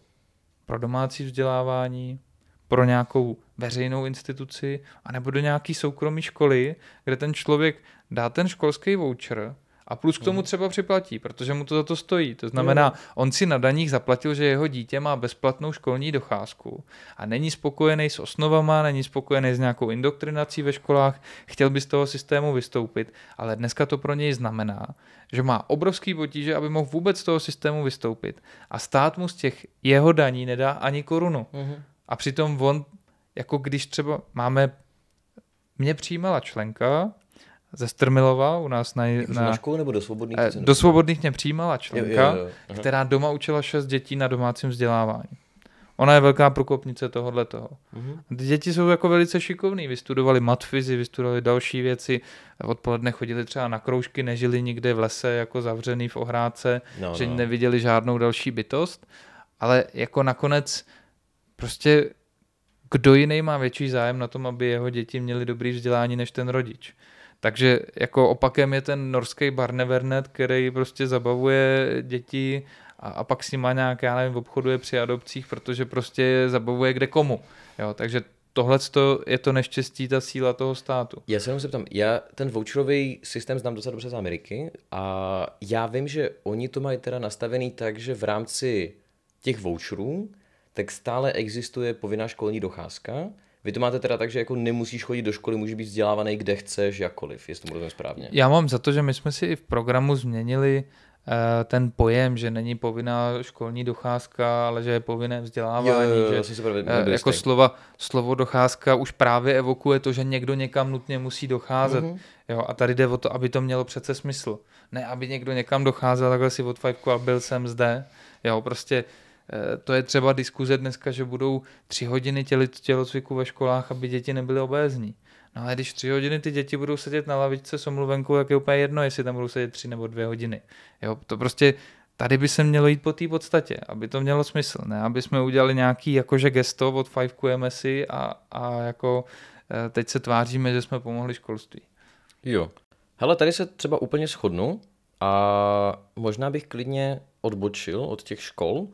pro domácí vzdělávání, pro nějakou veřejnou instituci, anebo do nějaký soukromé školy, kde ten člověk dá ten školský voucher a plus k tomu no. třeba připlatí, protože mu to za to stojí. To znamená, on si na daních zaplatil, že jeho dítě má bezplatnou školní docházku a není spokojený s osnovama, není spokojený s nějakou indoktrinací ve školách, chtěl by z toho systému vystoupit, ale dneska to pro něj znamená, že má obrovský potíže, aby mohl vůbec z toho systému vystoupit a stát mu z těch jeho daní nedá ani korunu. Uh-huh. A přitom on, jako když třeba máme, mě přijímala členka, ze Strmilova u nás na... Jako na, na školu nebo do svobodných? Eh, do svobodných mě přijímala členka, jo, jo, jo. která doma učila šest dětí na domácím vzdělávání. Ona je velká prokopnice tohohle toho. Mm-hmm. Děti jsou jako velice šikovní, vystudovali matfizi, vystudovali další věci, odpoledne chodili třeba na kroužky, nežili nikde v lese, jako zavřený v ohrádce, no, že no. neviděli žádnou další bytost, ale jako nakonec prostě kdo jiný má větší zájem na tom, aby jeho děti měli dobrý vzdělání než ten rodič. Takže jako opakem je ten norský Barnevernet, který prostě zabavuje děti a, a pak si má nějak, já nevím, obchoduje při adopcích, protože prostě je zabavuje kde komu. Jo, takže tohle je to neštěstí, ta síla toho státu. Já se jenom zeptám, já ten voucherový systém znám docela dobře z Ameriky a já vím, že oni to mají teda nastavený tak, že v rámci těch voucherů tak stále existuje povinná školní docházka, vy to máte teda tak, že jako nemusíš chodit do školy, můžeš být vzdělávaný kde chceš, jakkoliv, jestli to rozumím správně. Já mám za to, že my jsme si i v programu změnili eh, ten pojem, že není povinná školní docházka, ale že je povinné vzdělávání, jo, jo, jo, že se pravdě, eh, jako slova, slovo docházka už právě evokuje to, že někdo někam nutně musí docházet. Mm-hmm. Jo, a tady jde o to, aby to mělo přece smysl. Ne, aby někdo někam docházel takhle si od fajku a byl jsem zde. Jo, prostě uh, Eh, to je třeba diskuze dneska, že budou tři hodiny tělo, tělocviku ve školách, aby děti nebyly obézní. No ale když tři hodiny ty děti budou sedět na lavičce s omluvenkou, tak je úplně jedno, jestli tam budou sedět tři nebo dvě hodiny. Jo, to prostě tady by se mělo jít po té podstatě, aby to mělo smysl, ne? Aby jsme udělali nějaký jakože gesto od 5 MSI a, a jako eh, teď se tváříme, že jsme pomohli školství. Jo. Hele, tady se třeba úplně shodnu a možná bych klidně odbočil od těch škol,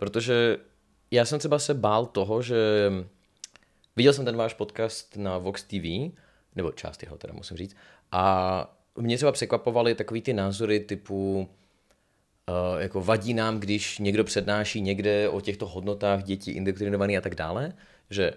Protože já jsem třeba se bál toho, že viděl jsem ten váš podcast na Vox TV, nebo část jeho teda musím říct, a mě třeba překvapovaly takový ty názory typu, eh, jako vadí nám, když někdo přednáší někde o těchto hodnotách dětí indoktrinovaný a tak dále, že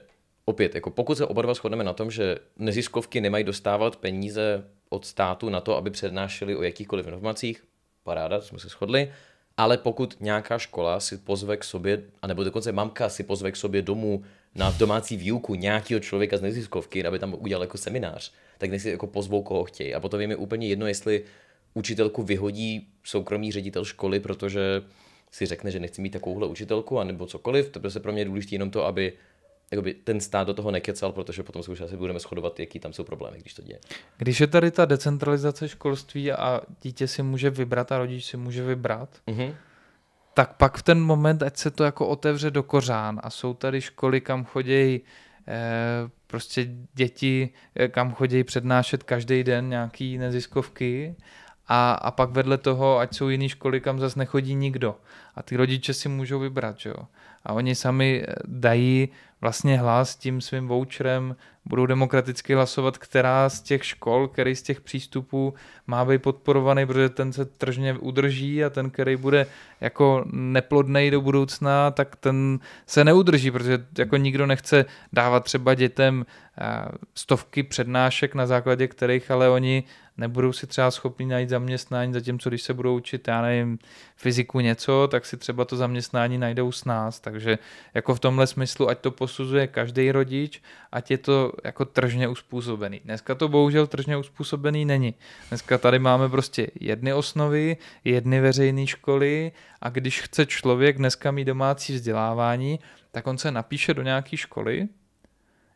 opět, jako pokud se oba dva shodneme na tom, že neziskovky nemají dostávat peníze od státu na to, aby přednášeli o jakýchkoliv informacích, paráda, jsme se shodli, ale pokud nějaká škola si pozve k sobě, anebo dokonce mamka si pozve k sobě domů na domácí výuku nějakého člověka z neziskovky, aby tam udělal jako seminář, tak nech si jako pozvou, koho chtějí. A potom je mi úplně jedno, jestli učitelku vyhodí soukromý ředitel školy, protože si řekne, že nechci mít takovouhle učitelku, anebo cokoliv. To je prostě pro mě důležité jenom to, aby jakoby ten stát do toho nekecal, protože potom se už asi budeme shodovat, jaký tam jsou problémy, když to děje. Když je tady ta decentralizace školství a dítě si může vybrat a rodič si může vybrat, mm-hmm. tak pak v ten moment, ať se to jako otevře do kořán a jsou tady školy, kam chodějí eh, prostě děti, eh, kam chodí přednášet každý den nějaký neziskovky a, a pak vedle toho, ať jsou jiné školy, kam zase nechodí nikdo. A ty rodiče si můžou vybrat, že jo. A oni sami eh, dají vlastně hlas tím svým voucherem, budou demokraticky hlasovat, která z těch škol, který z těch přístupů má být podporovaný, protože ten se tržně udrží a ten, který bude jako neplodný do budoucna, tak ten se neudrží, protože jako nikdo nechce dávat třeba dětem eh, stovky přednášek, na základě kterých ale oni nebudou si třeba schopni najít zaměstnání, zatímco když se budou učit, já nevím, fyziku něco, tak si třeba to zaměstnání najdou s nás. Takže jako v tomhle smyslu, ať to posuzuje každý rodič, ať je to jako tržně uspůsobený. Dneska to bohužel tržně uspůsobený není. Dneska tady máme prostě jedny osnovy, jedny veřejné školy a když chce člověk dneska mít domácí vzdělávání, tak on se napíše do nějaké školy,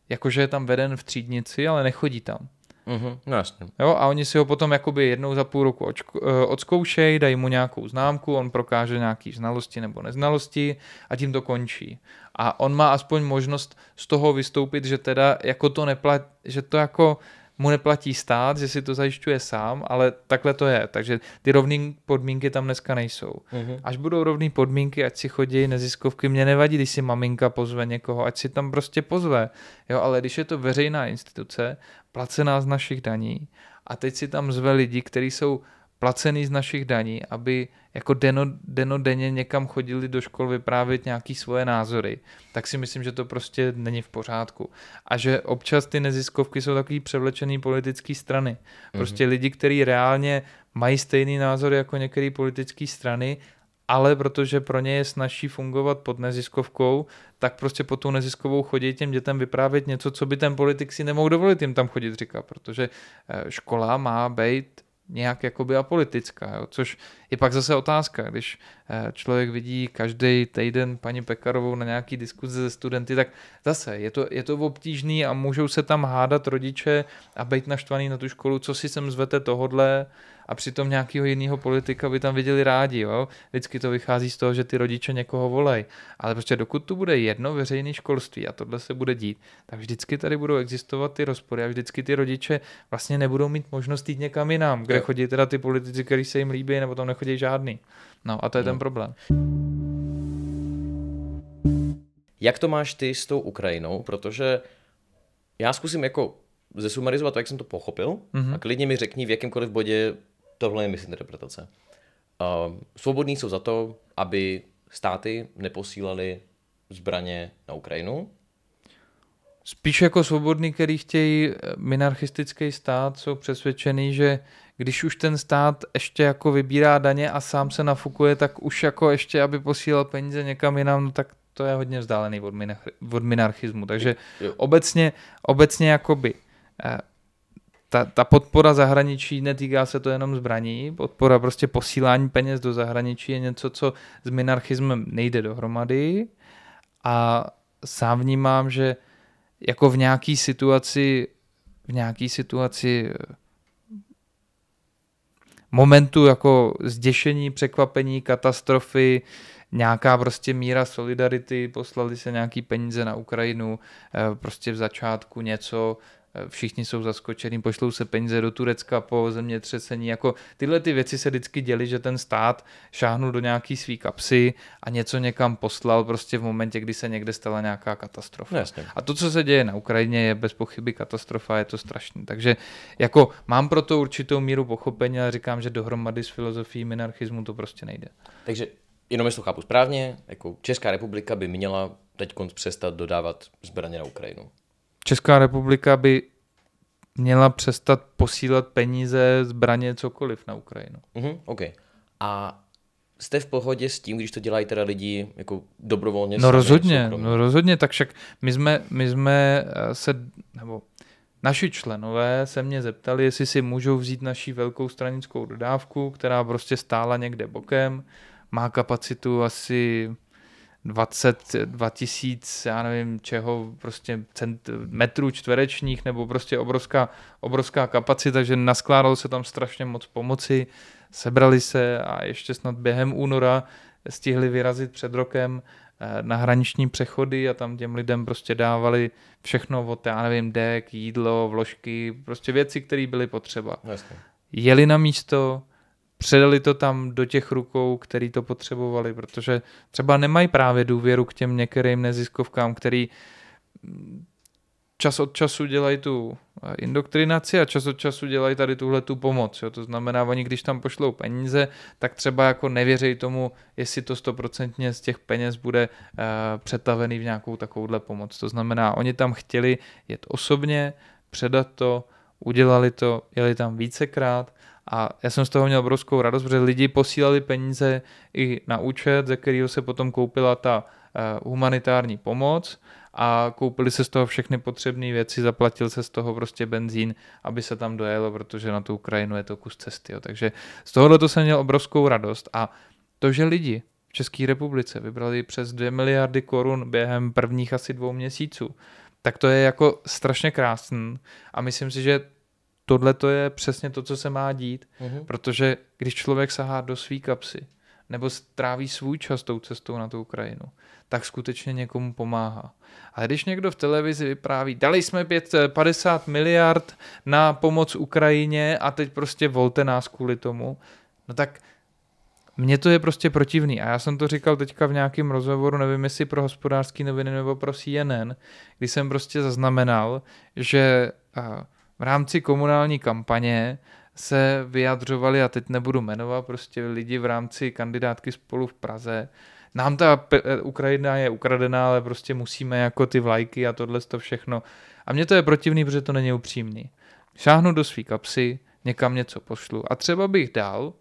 jakože je tam veden v třídnici, ale nechodí tam. Mm-hmm, no jasně. Jo, a oni si ho potom jakoby jednou za půl roku očko, eh, odzkoušej, dají mu nějakou známku, on prokáže nějaký znalosti nebo neznalosti a tím to končí. A on má aspoň možnost z toho vystoupit, že teda jako to neplatí, že to jako mu neplatí stát, že si to zajišťuje sám, ale takhle to je. Takže ty rovné podmínky tam dneska nejsou. Mm-hmm. Až budou rovné podmínky, ať si chodí neziskovky, mě nevadí, když si maminka pozve někoho, ať si tam prostě pozve. Jo, ale když je to veřejná instituce, placená z našich daní, a teď si tam zve lidi, kteří jsou placený z našich daní, aby jako deno, denodenně někam chodili do škol vyprávět nějaký svoje názory, tak si myslím, že to prostě není v pořádku. A že občas ty neziskovky jsou takový převlečený politické strany. Mhm. Prostě mm-hmm. lidi, kteří reálně mají stejný názor jako některé politické strany, ale protože pro ně je snažší fungovat pod neziskovkou, tak prostě pod tou neziskovou chodí těm dětem vyprávět něco, co by ten politik si nemohl dovolit jim tam chodit říkat, protože eh, škola má být nějak jako by apolitická, jo? což je pak zase otázka, když eh, člověk vidí každý týden paní Pekarovou na nějaký diskuze ze studenty, tak zase je to, je to obtížný a můžou se tam hádat rodiče a být naštvaný na tu školu, co si sem zvete tohodle, a přitom nějakého jiného politika by tam viděli rádi. Jo? Vždycky to vychází z toho, že ty rodiče někoho volají. Ale prostě dokud tu bude jedno veřejné školství a tohle se bude dít, tak vždycky tady budou existovat ty rozpory a vždycky ty rodiče vlastně nebudou mít možnost jít někam jinam, kde chodí teda ty politici, který se jim líbí, nebo tam nechodí žádný. No a to je ten problém. Jak to máš ty s tou Ukrajinou? Protože já zkusím jako zesumarizovat to, jak jsem to pochopil mm-hmm. a klidně mi řekni, v jakémkoliv bodě Tohle je misinterpretace. Uh, ehm, svobodní jsou za to, aby státy neposílali zbraně na Ukrajinu. Spíš jako svobodní, který chtějí eh, minarchistický stát, jsou přesvědčený, že když už ten stát ještě jako vybírá daně a sám se nafukuje, tak už jako ještě, aby posílal peníze někam jinam, no tak to je hodně vzdálený od, minarchismu. Takže obecně, obecně jakoby eh, ta, ta podpora zahraničí netýká se to jenom zbraní, podpora prostě posílání peněz do zahraničí je něco, co s minarchismem nejde dohromady a sám vnímám, že jako v nějaký situaci v nějaký situaci eh, momentu jako zděšení, překvapení, katastrofy, nějaká prostě míra solidarity, poslali se nějaký peníze na Ukrajinu, eh, prostě v začátku něco, všichni jsou zaskočený, pošlou se peníze do Turecka po zemětřesení, jako tyhle ty věci se vždycky děly, že ten stát šáhnul do nějaký svý kapsy a něco někam poslal prostě v momentě, kdy se někde stala nějaká katastrofa. No, jasně. A to, co se děje na Ukrajině, je bez pochyby katastrofa, je to strašné. Takže jako mám pro to určitou míru pochopení, ale říkám, že dohromady s filozofií minarchismu to prostě nejde. Takže jenom jestli to chápu správně, jako Česká republika by měla teď přestat dodávat zbraně na Ukrajinu. Česká republika by měla přestat posílat peníze, zbraně, cokoliv na Ukrajinu. Mhm, OK. A jste v pohodě s tím, když to dělají teda lidi jako dobrovolně? No sami, rozhodně, no rozhodně, tak však my jsme, my jsme eh, se, nebo naši členové se mě zeptali, jestli si můžou vzít naší velkou stranickou dodávku, která prostě stála někde bokem, má kapacitu asi 20, 2000, já nevím čeho, prostě cent, metrů čtverečních, nebo prostě obrovská, obrovská kapacita, takže naskládalo se tam strašně moc pomoci, sebrali se a ještě snad během února stihli vyrazit před rokem eh, na hraniční přechody a tam těm lidem prostě dávali všechno od, já nevím, dek, jídlo, vložky, prostě věci, které byly potřeba. Jasně. Jeli na místo, předali to tam do těch rukou, který to potřebovali, protože třeba nemají právě důvěru k těm některým neziskovkám, který mm, čas od času dělají tu eh, indoktrinaci a čas od času dělají tady tuhle tu pomoc. Jo? To znamená, oni když tam pošlou peníze, tak třeba jako nevěří tomu, jestli to stoprocentně z těch peněz bude uh, přetavený v nějakou takovouhle pomoc. To znamená, oni tam chtěli jet osobně, předat to, udělali to, jeli tam vícekrát a já jsem z toho měl obrovskou radost, protože lidi posílali peníze i na účet, ze kterého se potom koupila ta eh, humanitární pomoc a koupili se z toho všechny potřebné věci, zaplatil se z toho prostě benzín, aby se tam dojelo, protože na tu Ukrajinu je to kus cesty. Jo. Takže z tohohle to jsem měl obrovskou radost a to, že lidi v České republice vybrali přes 2 miliardy korun během prvních asi dvou měsíců, tak to je jako strašně krásný a myslím si, že tohle to je přesně to, co se má dít, mm-hmm. protože když člověk sahá do svý kapsy nebo stráví svůj čas tou cestou na tu Ukrajinu, tak skutečně někomu pomáhá. A když někdo v televizi vypráví, dali jsme 50 eh, miliard na pomoc Ukrajině a teď prostě volte nás kvůli tomu, no tak mně to je prostě protivný. A já jsem to říkal teďka v nějakém rozhovoru, nevím jestli pro hospodářský noviny nebo pro CNN, kdy jsem prostě zaznamenal, že eh, v rámci komunální kampaně se vyjadřovali, a teď nebudu jmenovat, prostě lidi v rámci kandidátky spolu v Praze, nám ta e, Ukrajina je ukradená, ale prostě musíme jako ty vlajky a tohle to všechno. A mně to je protivný, protože to není upřímný. Šáhnu do svý kapsy, někam něco pošlu a třeba bych dal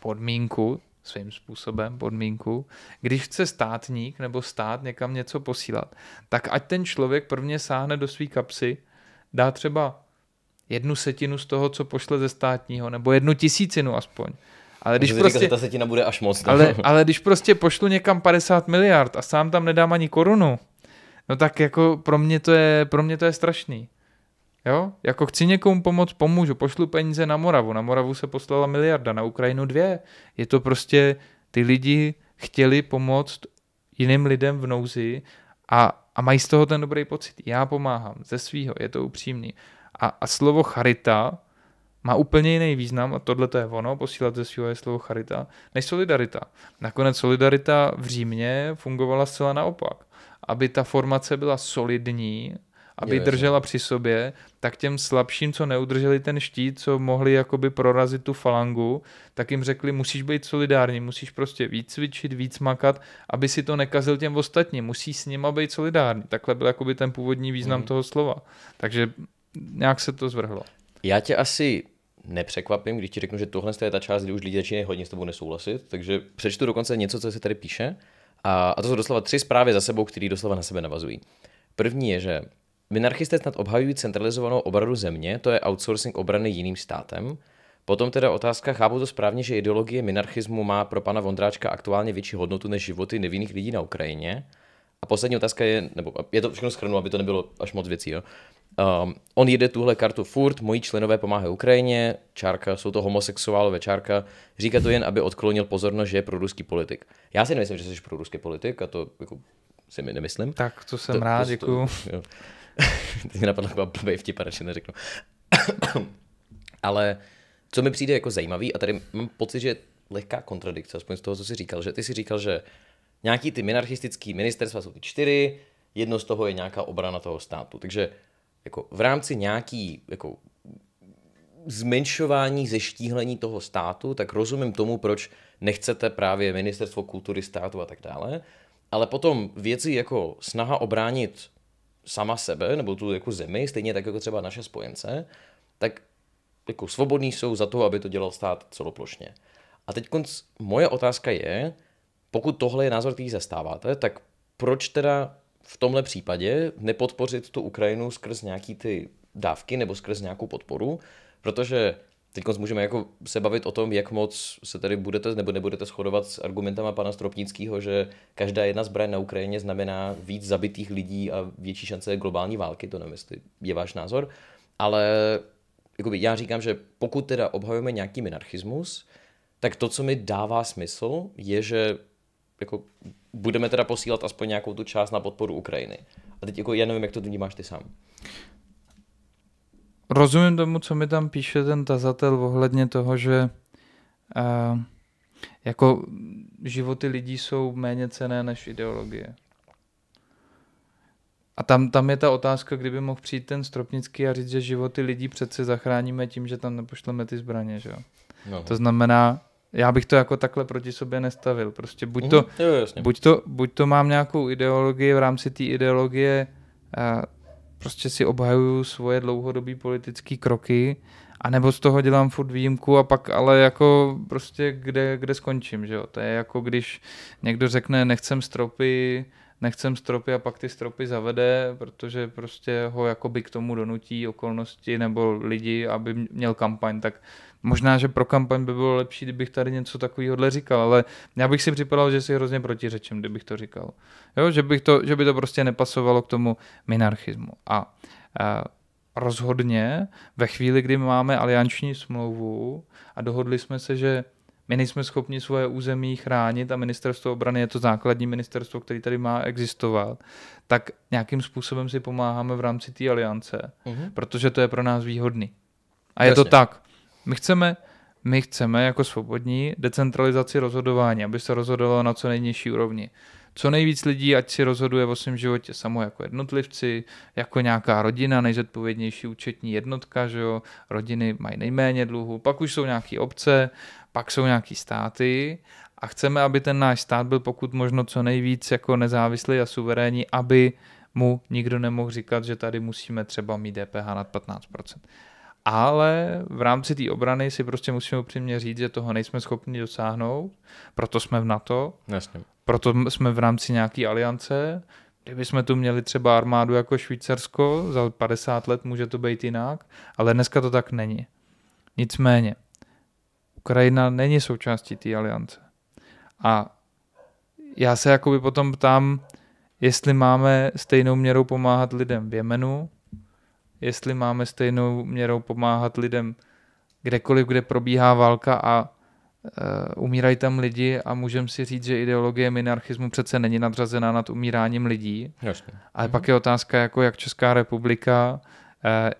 podmínku, svým způsobem podmínku, když chce státník nebo stát někam něco posílat, tak ať ten člověk prvně sáhne do své kapsy, dá třeba jednu setinu z toho, co pošle ze státního, nebo jednu tisícinu aspoň. Ale když, prostě, že ta setina bude až moc. Ale, ale když prostě pošlu někam 50 miliard a sám tam nedám ani korunu, no tak jako pro mě to je, pro mě to je strašný. Jo? Jako chci někomu pomoct, pomůžu, pošlu peníze na Moravu. Na Moravu se poslala miliarda, na Ukrajinu dvě. Je to prostě, ty lidi chtěli pomoct jiným lidem v nouzi a, a mají z toho ten dobrý pocit. Já pomáhám, ze svýho, je to upřímný. A, a slovo charita má úplně jiný význam, a tohle to je ono, posílat ze svého je slovo charita, než solidarita. Nakonec solidarita v Římě fungovala zcela naopak. Aby ta formace byla solidní, aby je, držela je. při sobě, tak těm slabším, co neudrželi ten štít, co mohli jakoby prorazit tu falangu, tak jim řekli, musíš být solidární, musíš prostě víc cvičit, víc makat, aby si to nekazil těm ostatním, musíš s nima být solidární. Takhle byl jakoby ten původní význam mm. toho slova. Takže nějak se to zvrhlo. Já tě asi nepřekvapím, když ti řeknu, že tohle je ta část, kdy už lidi začínají hodně s tebou nesouhlasit, takže přečtu dokonce něco, co se tady píše. A, a to jsou doslova tři zprávy za sebou, které doslova na sebe navazují. První je, že minarchisté snad obhajují centralizovanou obranu země, to je outsourcing obrany jiným státem. Potom teda otázka, chápu to správně, že ideologie minarchismu má pro pana Vondráčka aktuálně větší hodnotu než životy nevinných lidí na Ukrajině. A poslední otázka je, nebo je to všechno schrnu, aby to nebylo až moc věcí, jo. Um, on jede tuhle kartu furt, moji členové pomáhají Ukrajině, čárka, jsou to homosexuálové čárka, říká to jen, aby odklonil pozornost, že je proruský politik. Já si nemyslím, že jsi proruský politik a to jako, si mi nemyslím. Tak to jsem to, rád, to, děkuju. To, jo. Teď mě napadlo jako blbej vtip, radši neřeknu. Ale co mi přijde jako zajímavý, a tady mám pocit, že lehká kontradikce, aspoň z toho, co jsi říkal, že ty jsi říkal, že Nějaký ty minarchistický ministerstva jsou ty čtyři, jedno z toho je nějaká obrana toho státu. Takže jako v rámci nějaký jako zmenšování, zeštíhlení toho státu, tak rozumím tomu, proč nechcete právě ministerstvo kultury státu a tak dále. Ale potom věci jako snaha obránit sama sebe, nebo tu jako zemi, stejně tak jako třeba naše spojence, tak jako svobodní jsou za to, aby to dělal stát celoplošně. A teď moje otázka je, pokud tohle je názor, který zastáváte, tak proč teda v tomhle případě nepodpořit tu Ukrajinu skrz nějaký ty dávky nebo skrz nějakou podporu, protože teď můžeme jako se bavit o tom, jak moc se tady budete nebo nebudete shodovat s argumentama pana Stropnického, že každá jedna zbraň na Ukrajině znamená víc zabitých lidí a větší šance globální války, to nevím, jestli je váš názor, ale jakoby, já říkám, že pokud teda obhajujeme nějaký minarchismus, tak to, co mi dává smysl, je, že jako budeme teda posílat aspoň nějakou tu část na podporu Ukrajiny. A teď jako já nevím, jak to vnímáš ty sám. Rozumím tomu, co mi tam píše ten tazatel ohledně toho, že uh, jako životy lidí jsou méně cené než ideologie. A tam, tam je ta otázka, kdyby mohl přijít ten Stropnický a říct, že životy lidí přece zachráníme tím, že tam nepošleme ty zbraně, že No. To znamená, já bych to jako takhle proti sobě nestavil. Prostě buď to, mm, jo, jasně. Buď to, buď to mám nějakou ideologii, v rámci té ideologie a eh, prostě si obhajuju svoje dlouhodobé politické kroky, anebo z toho dělám furt výjimku a pak ale jako prostě kde, kde skončím, že jo? To je jako když někdo řekne nechcem stropy, nechcem stropy a pak ty stropy zavede, protože prostě ho jakoby k tomu donutí okolnosti nebo lidi, aby měl kampaň, tak Možná, že pro kampaň by bylo lepší, kdybych tady něco takového říkal, ale já bych si připadal, že si hrozně protiřečím, kdybych to říkal. Jo? Že, bych to, že by to prostě nepasovalo k tomu minarchismu. A, a rozhodně ve chvíli, kdy máme alianční smlouvu a dohodli jsme se, že my nejsme schopni svoje území chránit a ministerstvo obrany je to základní ministerstvo, které tady má existovat, tak nějakým způsobem si pomáháme v rámci té aliance, uh-huh. protože to je pro nás výhodný. A Jasně. je to tak. My chceme, my chceme jako svobodní decentralizaci rozhodování, aby se rozhodovalo na co nejnižší úrovni. Co nejvíc lidí, ať si rozhoduje o svém životě samo jako jednotlivci, jako nějaká rodina, nejzodpovědnější účetní jednotka, že jo? rodiny mají nejméně dluhu, pak už jsou nějaké obce, pak jsou nějaké státy a chceme, aby ten náš stát byl pokud možno co nejvíc jako nezávislý a suverénní, aby mu nikdo nemohl říkat, že tady musíme třeba mít DPH nad 15% ale v rámci té obrany si prostě musíme upřímně říct, že toho nejsme schopni dosáhnout, proto jsme v NATO, Jasně. proto jsme v rámci nějaké aliance, kdyby jsme tu měli třeba armádu jako Švýcarsko, za 50 let může to být jinak, ale dneska to tak není. Nicméně, Ukrajina není součástí té aliance. A já se jakoby potom ptám, jestli máme stejnou měrou pomáhat lidem v Jemenu, jestli máme stejnou měrou pomáhat lidem kdekoliv, kde probíhá válka a Uh, umírají tam lidi a můžeme si říct, že ideologie minarchismu přece není nadřazená nad umíráním lidí. Jasně. Ale mhm. pak je otázka, jako jak Česká republika uh,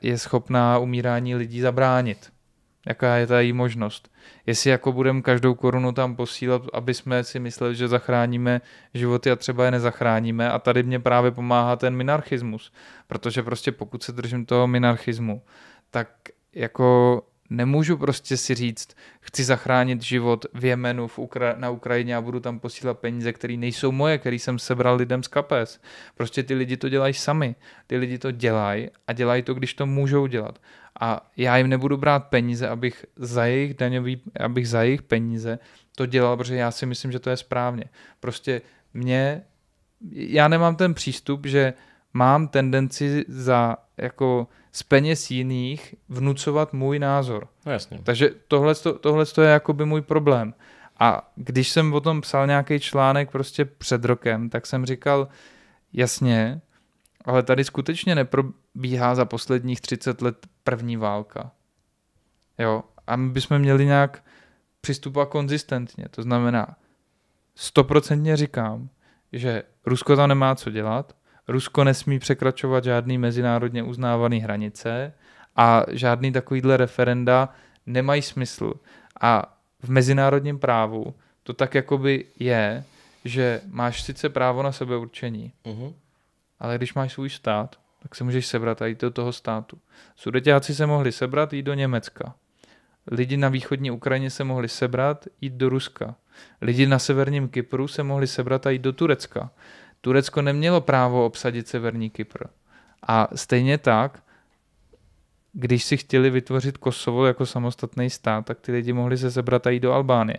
je schopná umírání lidí zabránit. Jaká je ta její možnost jestli jako budeme každou korunu tam posílat, aby jsme si mysleli, že zachráníme životy a třeba je nezachráníme. A tady mě právě pomáhá ten minarchismus, protože prostě pokud se držím toho minarchismu, tak jako Nemůžu prostě si říct, chci zachránit život v Jemenu, v Ukra- na Ukrajině a budu tam posílat peníze, které nejsou moje, které jsem sebral lidem z kapes. Prostě ty lidi to dělají sami. Ty lidi to dělají a dělají to, když to můžou dělat. A já jim nebudu brát peníze, abych za jejich daňový, abych za jejich peníze to dělal, protože já si myslím, že to je správně. Prostě mě, já nemám ten přístup, že mám tendenci za jako z peněz jiných vnucovat můj názor. No jasně. Takže tohle, tohle je jakoby můj problém. A když jsem o tom psal nějaký článek prostě před rokem, tak jsem říkal, jasně, ale tady skutečně neprobíhá za posledních 30 let první válka. Jo, a my bychom měli nějak přistupovat konzistentně. To znamená, stoprocentně říkám, že Rusko tam nemá co dělat, Rusko nesmí překračovat žádný mezinárodně uznávaný hranice a žádný takovýhle referenda nemají smysl. A v mezinárodním právu to tak jakoby je, že máš sice právo na sebeurčení, uh-huh. ale když máš svůj stát, tak se můžeš sebrat a jít do toho státu. Sudeťáci se mohli sebrat, jít do Německa. Lidi na východní Ukrajině se mohli sebrat, jít do Ruska. Lidi na severním Kypru se mohli sebrat a jít do Turecka. Turecko nemělo právo obsadit severní Kypr. A stejně tak, když si chtěli vytvořit Kosovo jako samostatný stát, tak ty lidi mohli se zebrat a jít do Albánie.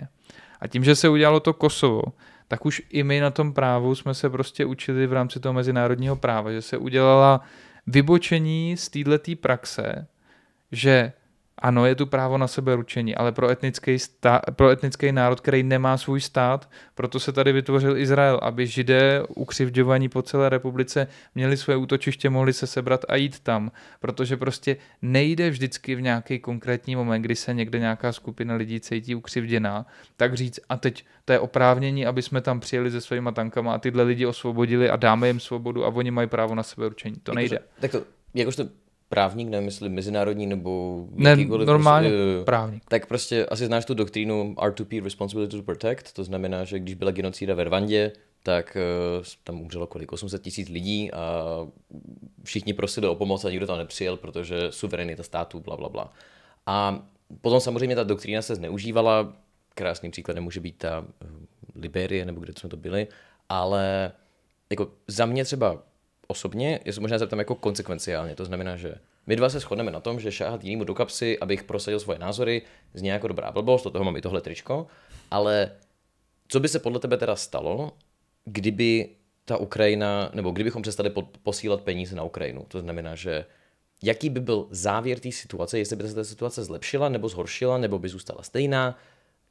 A tím, že se udělalo to Kosovo, tak už i my na tom právu jsme se prostě učili v rámci toho mezinárodního práva, že se udělala vybočení z této praxe, že ano, je tu právo na sebe ručení, ale pro etnický, stá- pro etnický národ, který nemá svůj stát, proto se tady vytvořil Izrael, aby židé ukřivďovaní po celé republice měli své útočiště, mohli se sebrat a jít tam, protože prostě nejde vždycky v nějaký konkrétní moment, kdy se někde nějaká skupina lidí cítí ukřivděná, tak říct a teď to je oprávnění, aby jsme tam přijeli se svými tankama a tyhle lidi osvobodili a dáme jim svobodu a oni mají právo na sebe ručení. To jako, nejde. Tak to, jakož to právník, nevím, jestli mezinárodní nebo ne, prostě, normálně prostě, právník. Tak prostě asi znáš tu doktrínu R2P Responsibility to Protect, to znamená, že když byla genocída ve Rwandě, tak eh, tam umřelo kolik? 800 tisíc lidí a všichni prosili o pomoc a nikdo tam nepřijel, protože suverenita státu, bla, bla, bla. A potom samozřejmě ta doktrína se zneužívala, krásným příkladem může být ta eh, Liberie, nebo kde jsme to byli, ale jako za mě třeba osobně, je možná zeptám jako konsekvenciálně. To znamená, že my dva se shodneme na tom, že šáhat jinému do kapsy, abych prosadil svoje názory, z jako dobrá blbost, do toho mám i tohle tričko, ale co by se podle tebe teda stalo, kdyby ta Ukrajina, nebo kdybychom přestali pod, posílat peníze na Ukrajinu? To znamená, že jaký by byl závěr té situace, jestli by se ta situace zlepšila nebo zhoršila, nebo by zůstala stejná?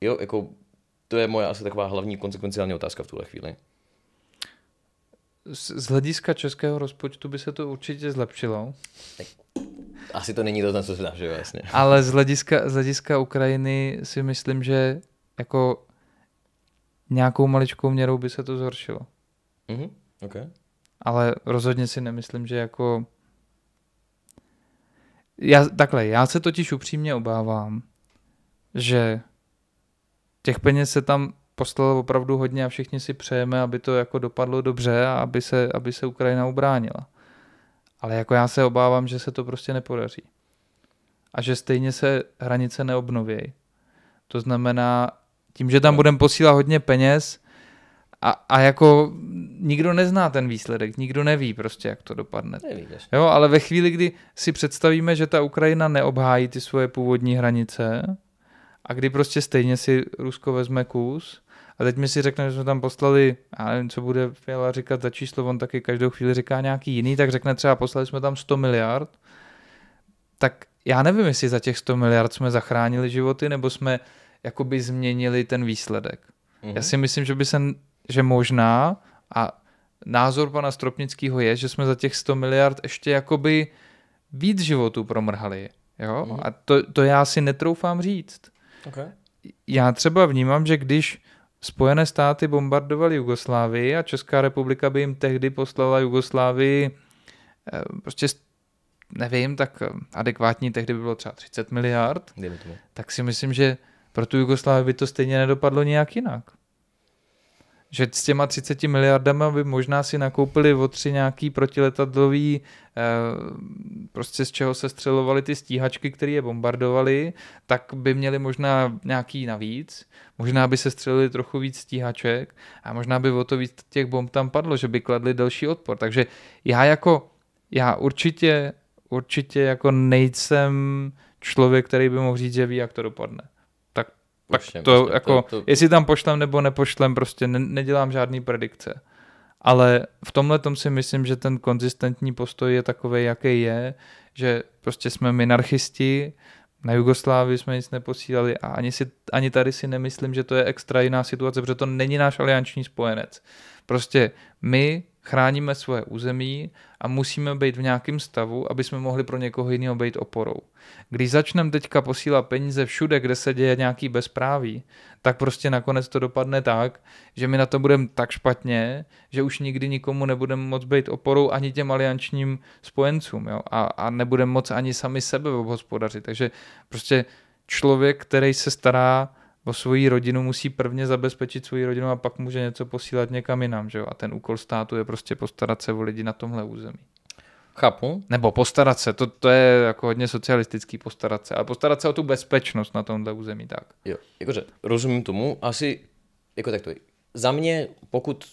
Jo, jako to je moje asi taková hlavní konsekvenciální otázka v tuhle chvíli. Z hlediska českého rozpočtu by se to určitě zlepšilo. asi to není to, co se dá, že vlastně. Ale z hlediska, z hlediska Ukrajiny si myslím, že jako nějakou maličkou měrou by se to zhoršilo. Mhm, okay. Ale rozhodně si nemyslím, že jako... Já, takhle, já se totiž upřímně obávám, že těch peněz se tam poslal opravdu hodně a všichni si přejeme, aby to jako dopadlo dobře a aby se, aby se Ukrajina ubránila. Ale jako já se obávám, že se to prostě nepodaří. A že stejně se hranice neobnovějí. To znamená, tím, že tam budeme posílat hodně peněz a, a jako nikdo nezná ten výsledek, nikdo neví prostě, jak to dopadne. jo, ale ve chvíli, kdy si představíme, že ta Ukrajina neobhájí ty svoje původní hranice a kdy prostě stejně si Rusko vezme kus, a teď mi si řekne, že jsme tam poslali, já nevím, co bude Fiala říkat za číslo, on taky každou chvíli říká nějaký jiný, tak řekne třeba poslali jsme tam 100 miliard, tak já nevím, jestli za těch 100 miliard jsme zachránili životy, nebo jsme jakoby změnili ten výsledek. Mm-hmm. Já si myslím, že by se, že možná a názor pana Stropnického je, že jsme za těch 100 miliard ještě jakoby víc životů promrhali. Jo? Mm-hmm. A to, to já si netroufám říct. Okay. Já třeba vnímám, že když Spojené státy bombardovaly Jugoslávii a Česká republika by jim tehdy poslala Jugoslávii eh, prostě nevím, tak eh, adekvátní tehdy by bylo třeba 30 miliard, tak si myslím, že pro tu Jugoslávii by to stejně nedopadlo nějak jinak že s těma 30 miliardama by možná si nakoupili o tři nějaký protiletadlový, eh, prostě z čeho se střelovaly ty stíhačky, které je bombardovaly, tak by měli možná nějaký navíc, možná by se střelili trochu víc stíhaček a možná by o to víc těch bomb tam padlo, že by kladli další odpor. Takže já jako, já určitě, určitě jako nejsem člověk, který by mohl říct, že ví, jak to dopadne pošlem. Tak to prostě, jako, to, to... jestli tam pošlem nebo nepošlem, prostě ne, nedělám žádný predikce. Ale v tomhle tom si myslím, že ten konzistentní postoj je takový, jaký je, že prostě jsme minarchisti, na Jugoslávii jsme nic neposílali a ani, si, ani tady si nemyslím, že to je extra jiná situace, protože to není náš alianční spojenec. Prostě my Chráníme svoje území a musíme být v nějakém stavu, aby jsme mohli pro někoho jiného být oporou. Když začneme teďka posílat peníze všude, kde se děje nějaký bezpráví, tak prostě nakonec to dopadne tak, že my na to budeme tak špatně, že už nikdy nikomu nebudeme moc být oporou ani těm aliančním spojencům jo? a, a nebudeme moc ani sami sebe obhospodařit. Takže prostě člověk, který se stará o svoji rodinu musí prvně zabezpečit svoji rodinu a pak může něco posílat někam jinam. Že jo? A ten úkol státu je prostě postarat se o lidi na tomhle území. Chápu. Nebo postarat se, to, to je jako hodně socialistický postarat se, ale postarat se o tu bezpečnost na tomhle území, tak. Jo, jakože rozumím tomu, asi, jako takto, za mě, pokud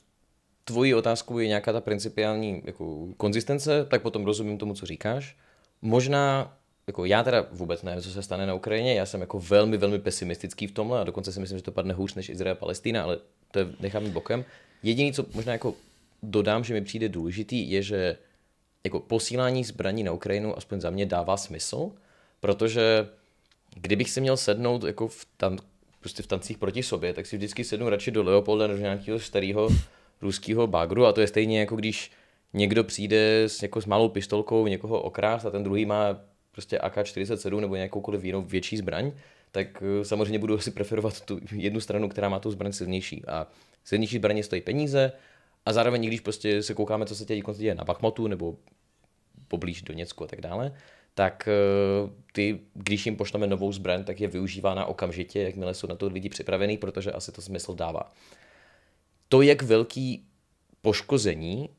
tvojí otázku je nějaká ta principiální jako konzistence, tak potom rozumím tomu, co říkáš. Možná jako já teda vůbec nevím, co se stane na Ukrajině, já jsem jako velmi, velmi pesimistický v tomhle a dokonce si myslím, že to padne hůř než Izrael Palestína, ale to je, nechám bokem. jediné co možná jako dodám, že mi přijde důležitý, je, že jako posílání zbraní na Ukrajinu aspoň za mě dává smysl, protože kdybych si měl sednout jako v tam, prostě v tancích proti sobě, tak si vždycky sednu radši do Leopolda než nějakého starého ruského bagru a to je stejně jako když někdo přijde s, jako s malou pistolkou někoho okrást a ten druhý má prostě AK-47 nebo nějakoukoliv jinou větší zbraň, tak eh, samozřejmě budu asi preferovat tu jednu stranu, která má tu zbraň silnější. A silnější zbraně stojí peníze a zároveň, když prostě se koukáme, co se teď děje na Bachmotu nebo poblíž Doněcku a tak dále, tak eh, ty, když jim pošleme novou zbraň, tak je využívána okamžitě, jakmile jsou na to lidi připravený, protože asi to smysl dává. To, jak velký poškození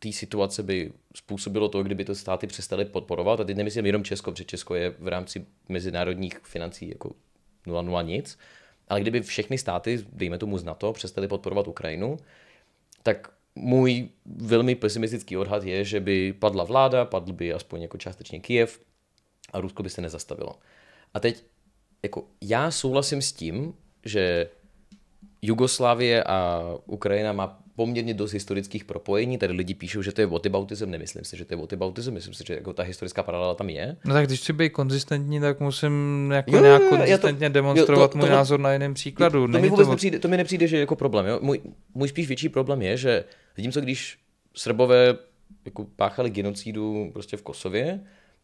té situace by způsobilo to, kdyby to státy přestaly podporovat. A teď nemyslím jenom Česko, protože Česko je v rámci mezinárodních financí jako 0,0 nic. Ale kdyby všechny státy, dejme tomu z NATO, přestaly podporovat Ukrajinu, tak můj velmi pesimistický odhad je, že by padla vláda, padl by aspoň jako částečně Kiev a Rusko by se nezastavilo. A teď, jako já souhlasím s tím, že Jugoslávie a Ukrajina má poměrně dost historických propojení. Tady lidi píšou, že to je whataboutism, nemyslím si, že to je whataboutism, myslím si, že jako ta historická paralela tam je. No tak když chci být konzistentní, tak musím jako jo, nějak konzistentně to, demonstrovat jo, to, můj to, názor na jiném příkladu. To, to, mi vůbec to... Nepřijde, to mi nepřijde, že je jako problém. Jo? Můj, můj spíš větší problém je, že co když Srbové jako páchali genocídu prostě v Kosově,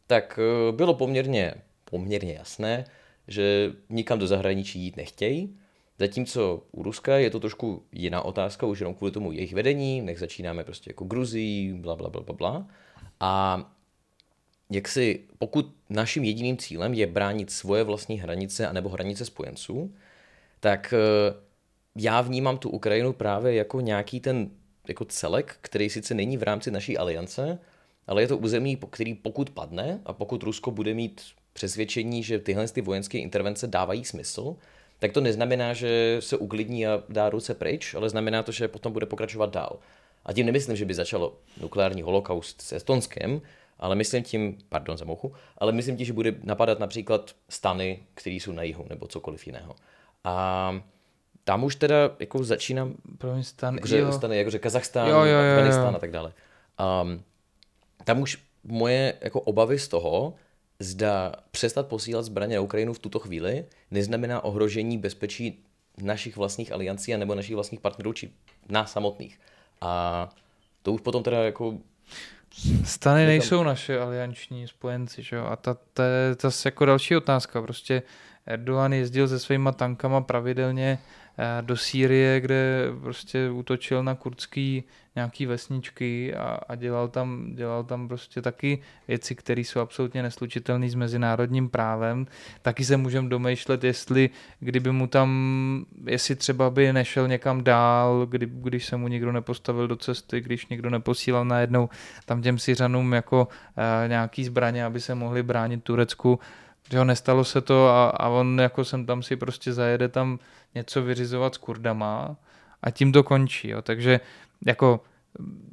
tak eh, bylo poměrně, poměrně jasné, že nikam do zahraničí jít nechtějí Zatímco u Ruska je to trošku jiná otázka, už jenom kvůli tomu jejich vedení, nech začínáme prostě jako Gruzií, bla, bla, bla, bla, bla. A jak si, pokud naším jediným cílem je bránit svoje vlastní hranice anebo hranice spojenců, tak eh, já vnímám tu Ukrajinu právě jako nějaký ten jako celek, který sice není v rámci naší aliance, ale je to území, který pokud padne a pokud Rusko bude mít přesvědčení, že tyhle ty vojenské intervence dávají smysl, tak to neznamená, že se uklidní a dá ruce pryč, ale znamená to, že potom bude pokračovat dál. A tím nemyslím, že by začalo nukleární holokaust s Estonskem, ale myslím tím, pardon za mochu, ale myslím tím, že bude napadat například stany, které jsou na jihu, nebo cokoliv jiného. A tam už teda jako začínám... Promiň, stan, jakože, jo. Stany, jakože Kazachstán, jo, jo, jo, Afganistán a tak dále. Um, tam už moje jako obavy z toho, zda přestat posílat zbraně na Ukrajinu v tuto chvíli neznamená ohrožení bezpečí našich vlastních aliancí a nebo našich vlastních partnerů či nás samotných. A to už potom teda jako... Stany nejsou naše alianční spojenci, že jo? A ta, ta, ta, ta jako další otázka. Prostě Erdogan jezdil se svýma tankama pravidelně Eh, do Sýrie, kde prostě útočil na kurdský nějaký vesničky a, a dělal, tam, dělal tam prostě taky věci, které jsou absolutně neslučitelné s mezinárodním právem. Taky se můžeme domýšlet, jestli kdyby mu tam, jestli třeba by nešel někam dál, kdy, když se mu nikdo nepostavil do cesty, když někdo neposílal najednou tam těm Syřanům jako uh, nějaký zbraně, aby se mohli bránit Turecku. Uh, že jo, nestalo se to a, a on jako sem tam si prostě zajede tam něco vyřizovat s kurdama a tím to končí, jo. takže jako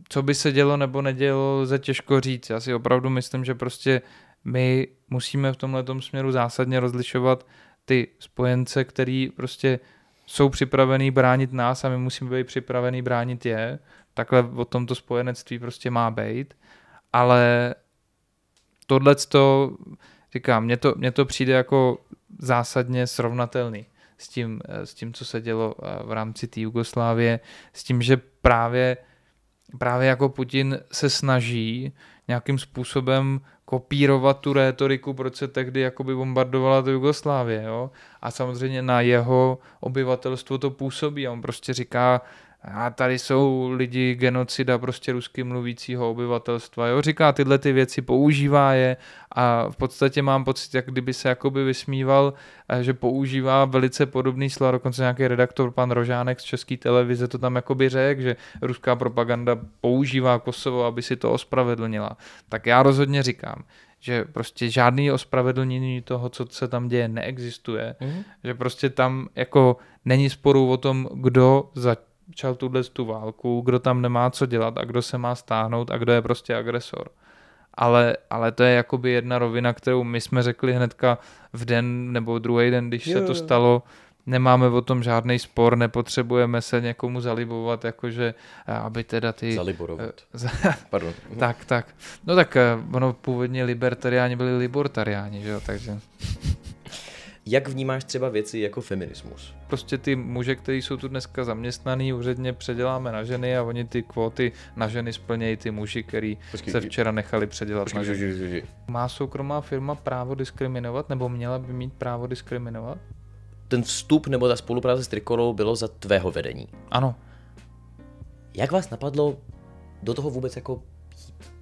co by se dělo nebo nedělo, lze těžko říct. Já si opravdu myslím, že prostě my musíme v tomhle směru zásadně rozlišovat ty spojence, který prostě jsou připravený bránit nás a my musíme být připravený bránit je. Takhle o tomto spojenectví prostě má být. Ale tohle to říkám, mně to, mně to přijde jako zásadně srovnatelný s tím, eh, s tím, co se dělo eh, v rámci té Jugoslávie, s tím, že právě, právě jako Putin se snaží nějakým způsobem kopírovat tu rétoriku, proč se tehdy jakoby bombardovala to Jugoslávie. Jo? A samozřejmě na jeho obyvatelstvo to působí. A on prostě říká, a tady jsou lidi genocida prostě rusky mluvícího obyvatelstva, jo, říká tyhle ty věci, používá je a v podstatě mám pocit, jak kdyby se jakoby vysmíval, eh, že používá velice podobný slova, dokonce nějaký redaktor, pan Rožánek z České televize to tam jakoby řekl, že ruská propaganda používá Kosovo, aby si to ospravedlnila. Tak já rozhodně říkám, že prostě žádný ospravedlnění toho, co se tam děje, neexistuje, mm-hmm. že prostě tam jako není sporu o tom, kdo za třeba tuhle tu válku, kdo tam nemá co dělat a kdo se má stáhnout a kdo je prostě agresor. Ale, ale to je jakoby jedna rovina, kterou my jsme řekli hnedka v den nebo druhý den, když jo, se to jo. stalo, nemáme o tom žádný spor, nepotřebujeme se někomu zalibovat, jakože eh, aby teda ty... Eh, Zaliborovat. Pardon. tak, tak. No tak eh, ono původně libertariáni byli libertariáni, že jo, takže... Jak vnímáš třeba věci jako feminismus? Prostě ty muže, kteří jsou tu dneska zaměstnaný, úředně předěláme na ženy a oni ty kvóty na ženy splnějí ty muži, který počkej, se včera nechali předělat počkej, na ženy. Počkej, počkej. Má soukromá firma právo diskriminovat nebo měla by mít právo diskriminovat? Ten vstup nebo ta spolupráce s Trikolou bylo za tvého vedení. Ano. Jak vás napadlo do toho vůbec jako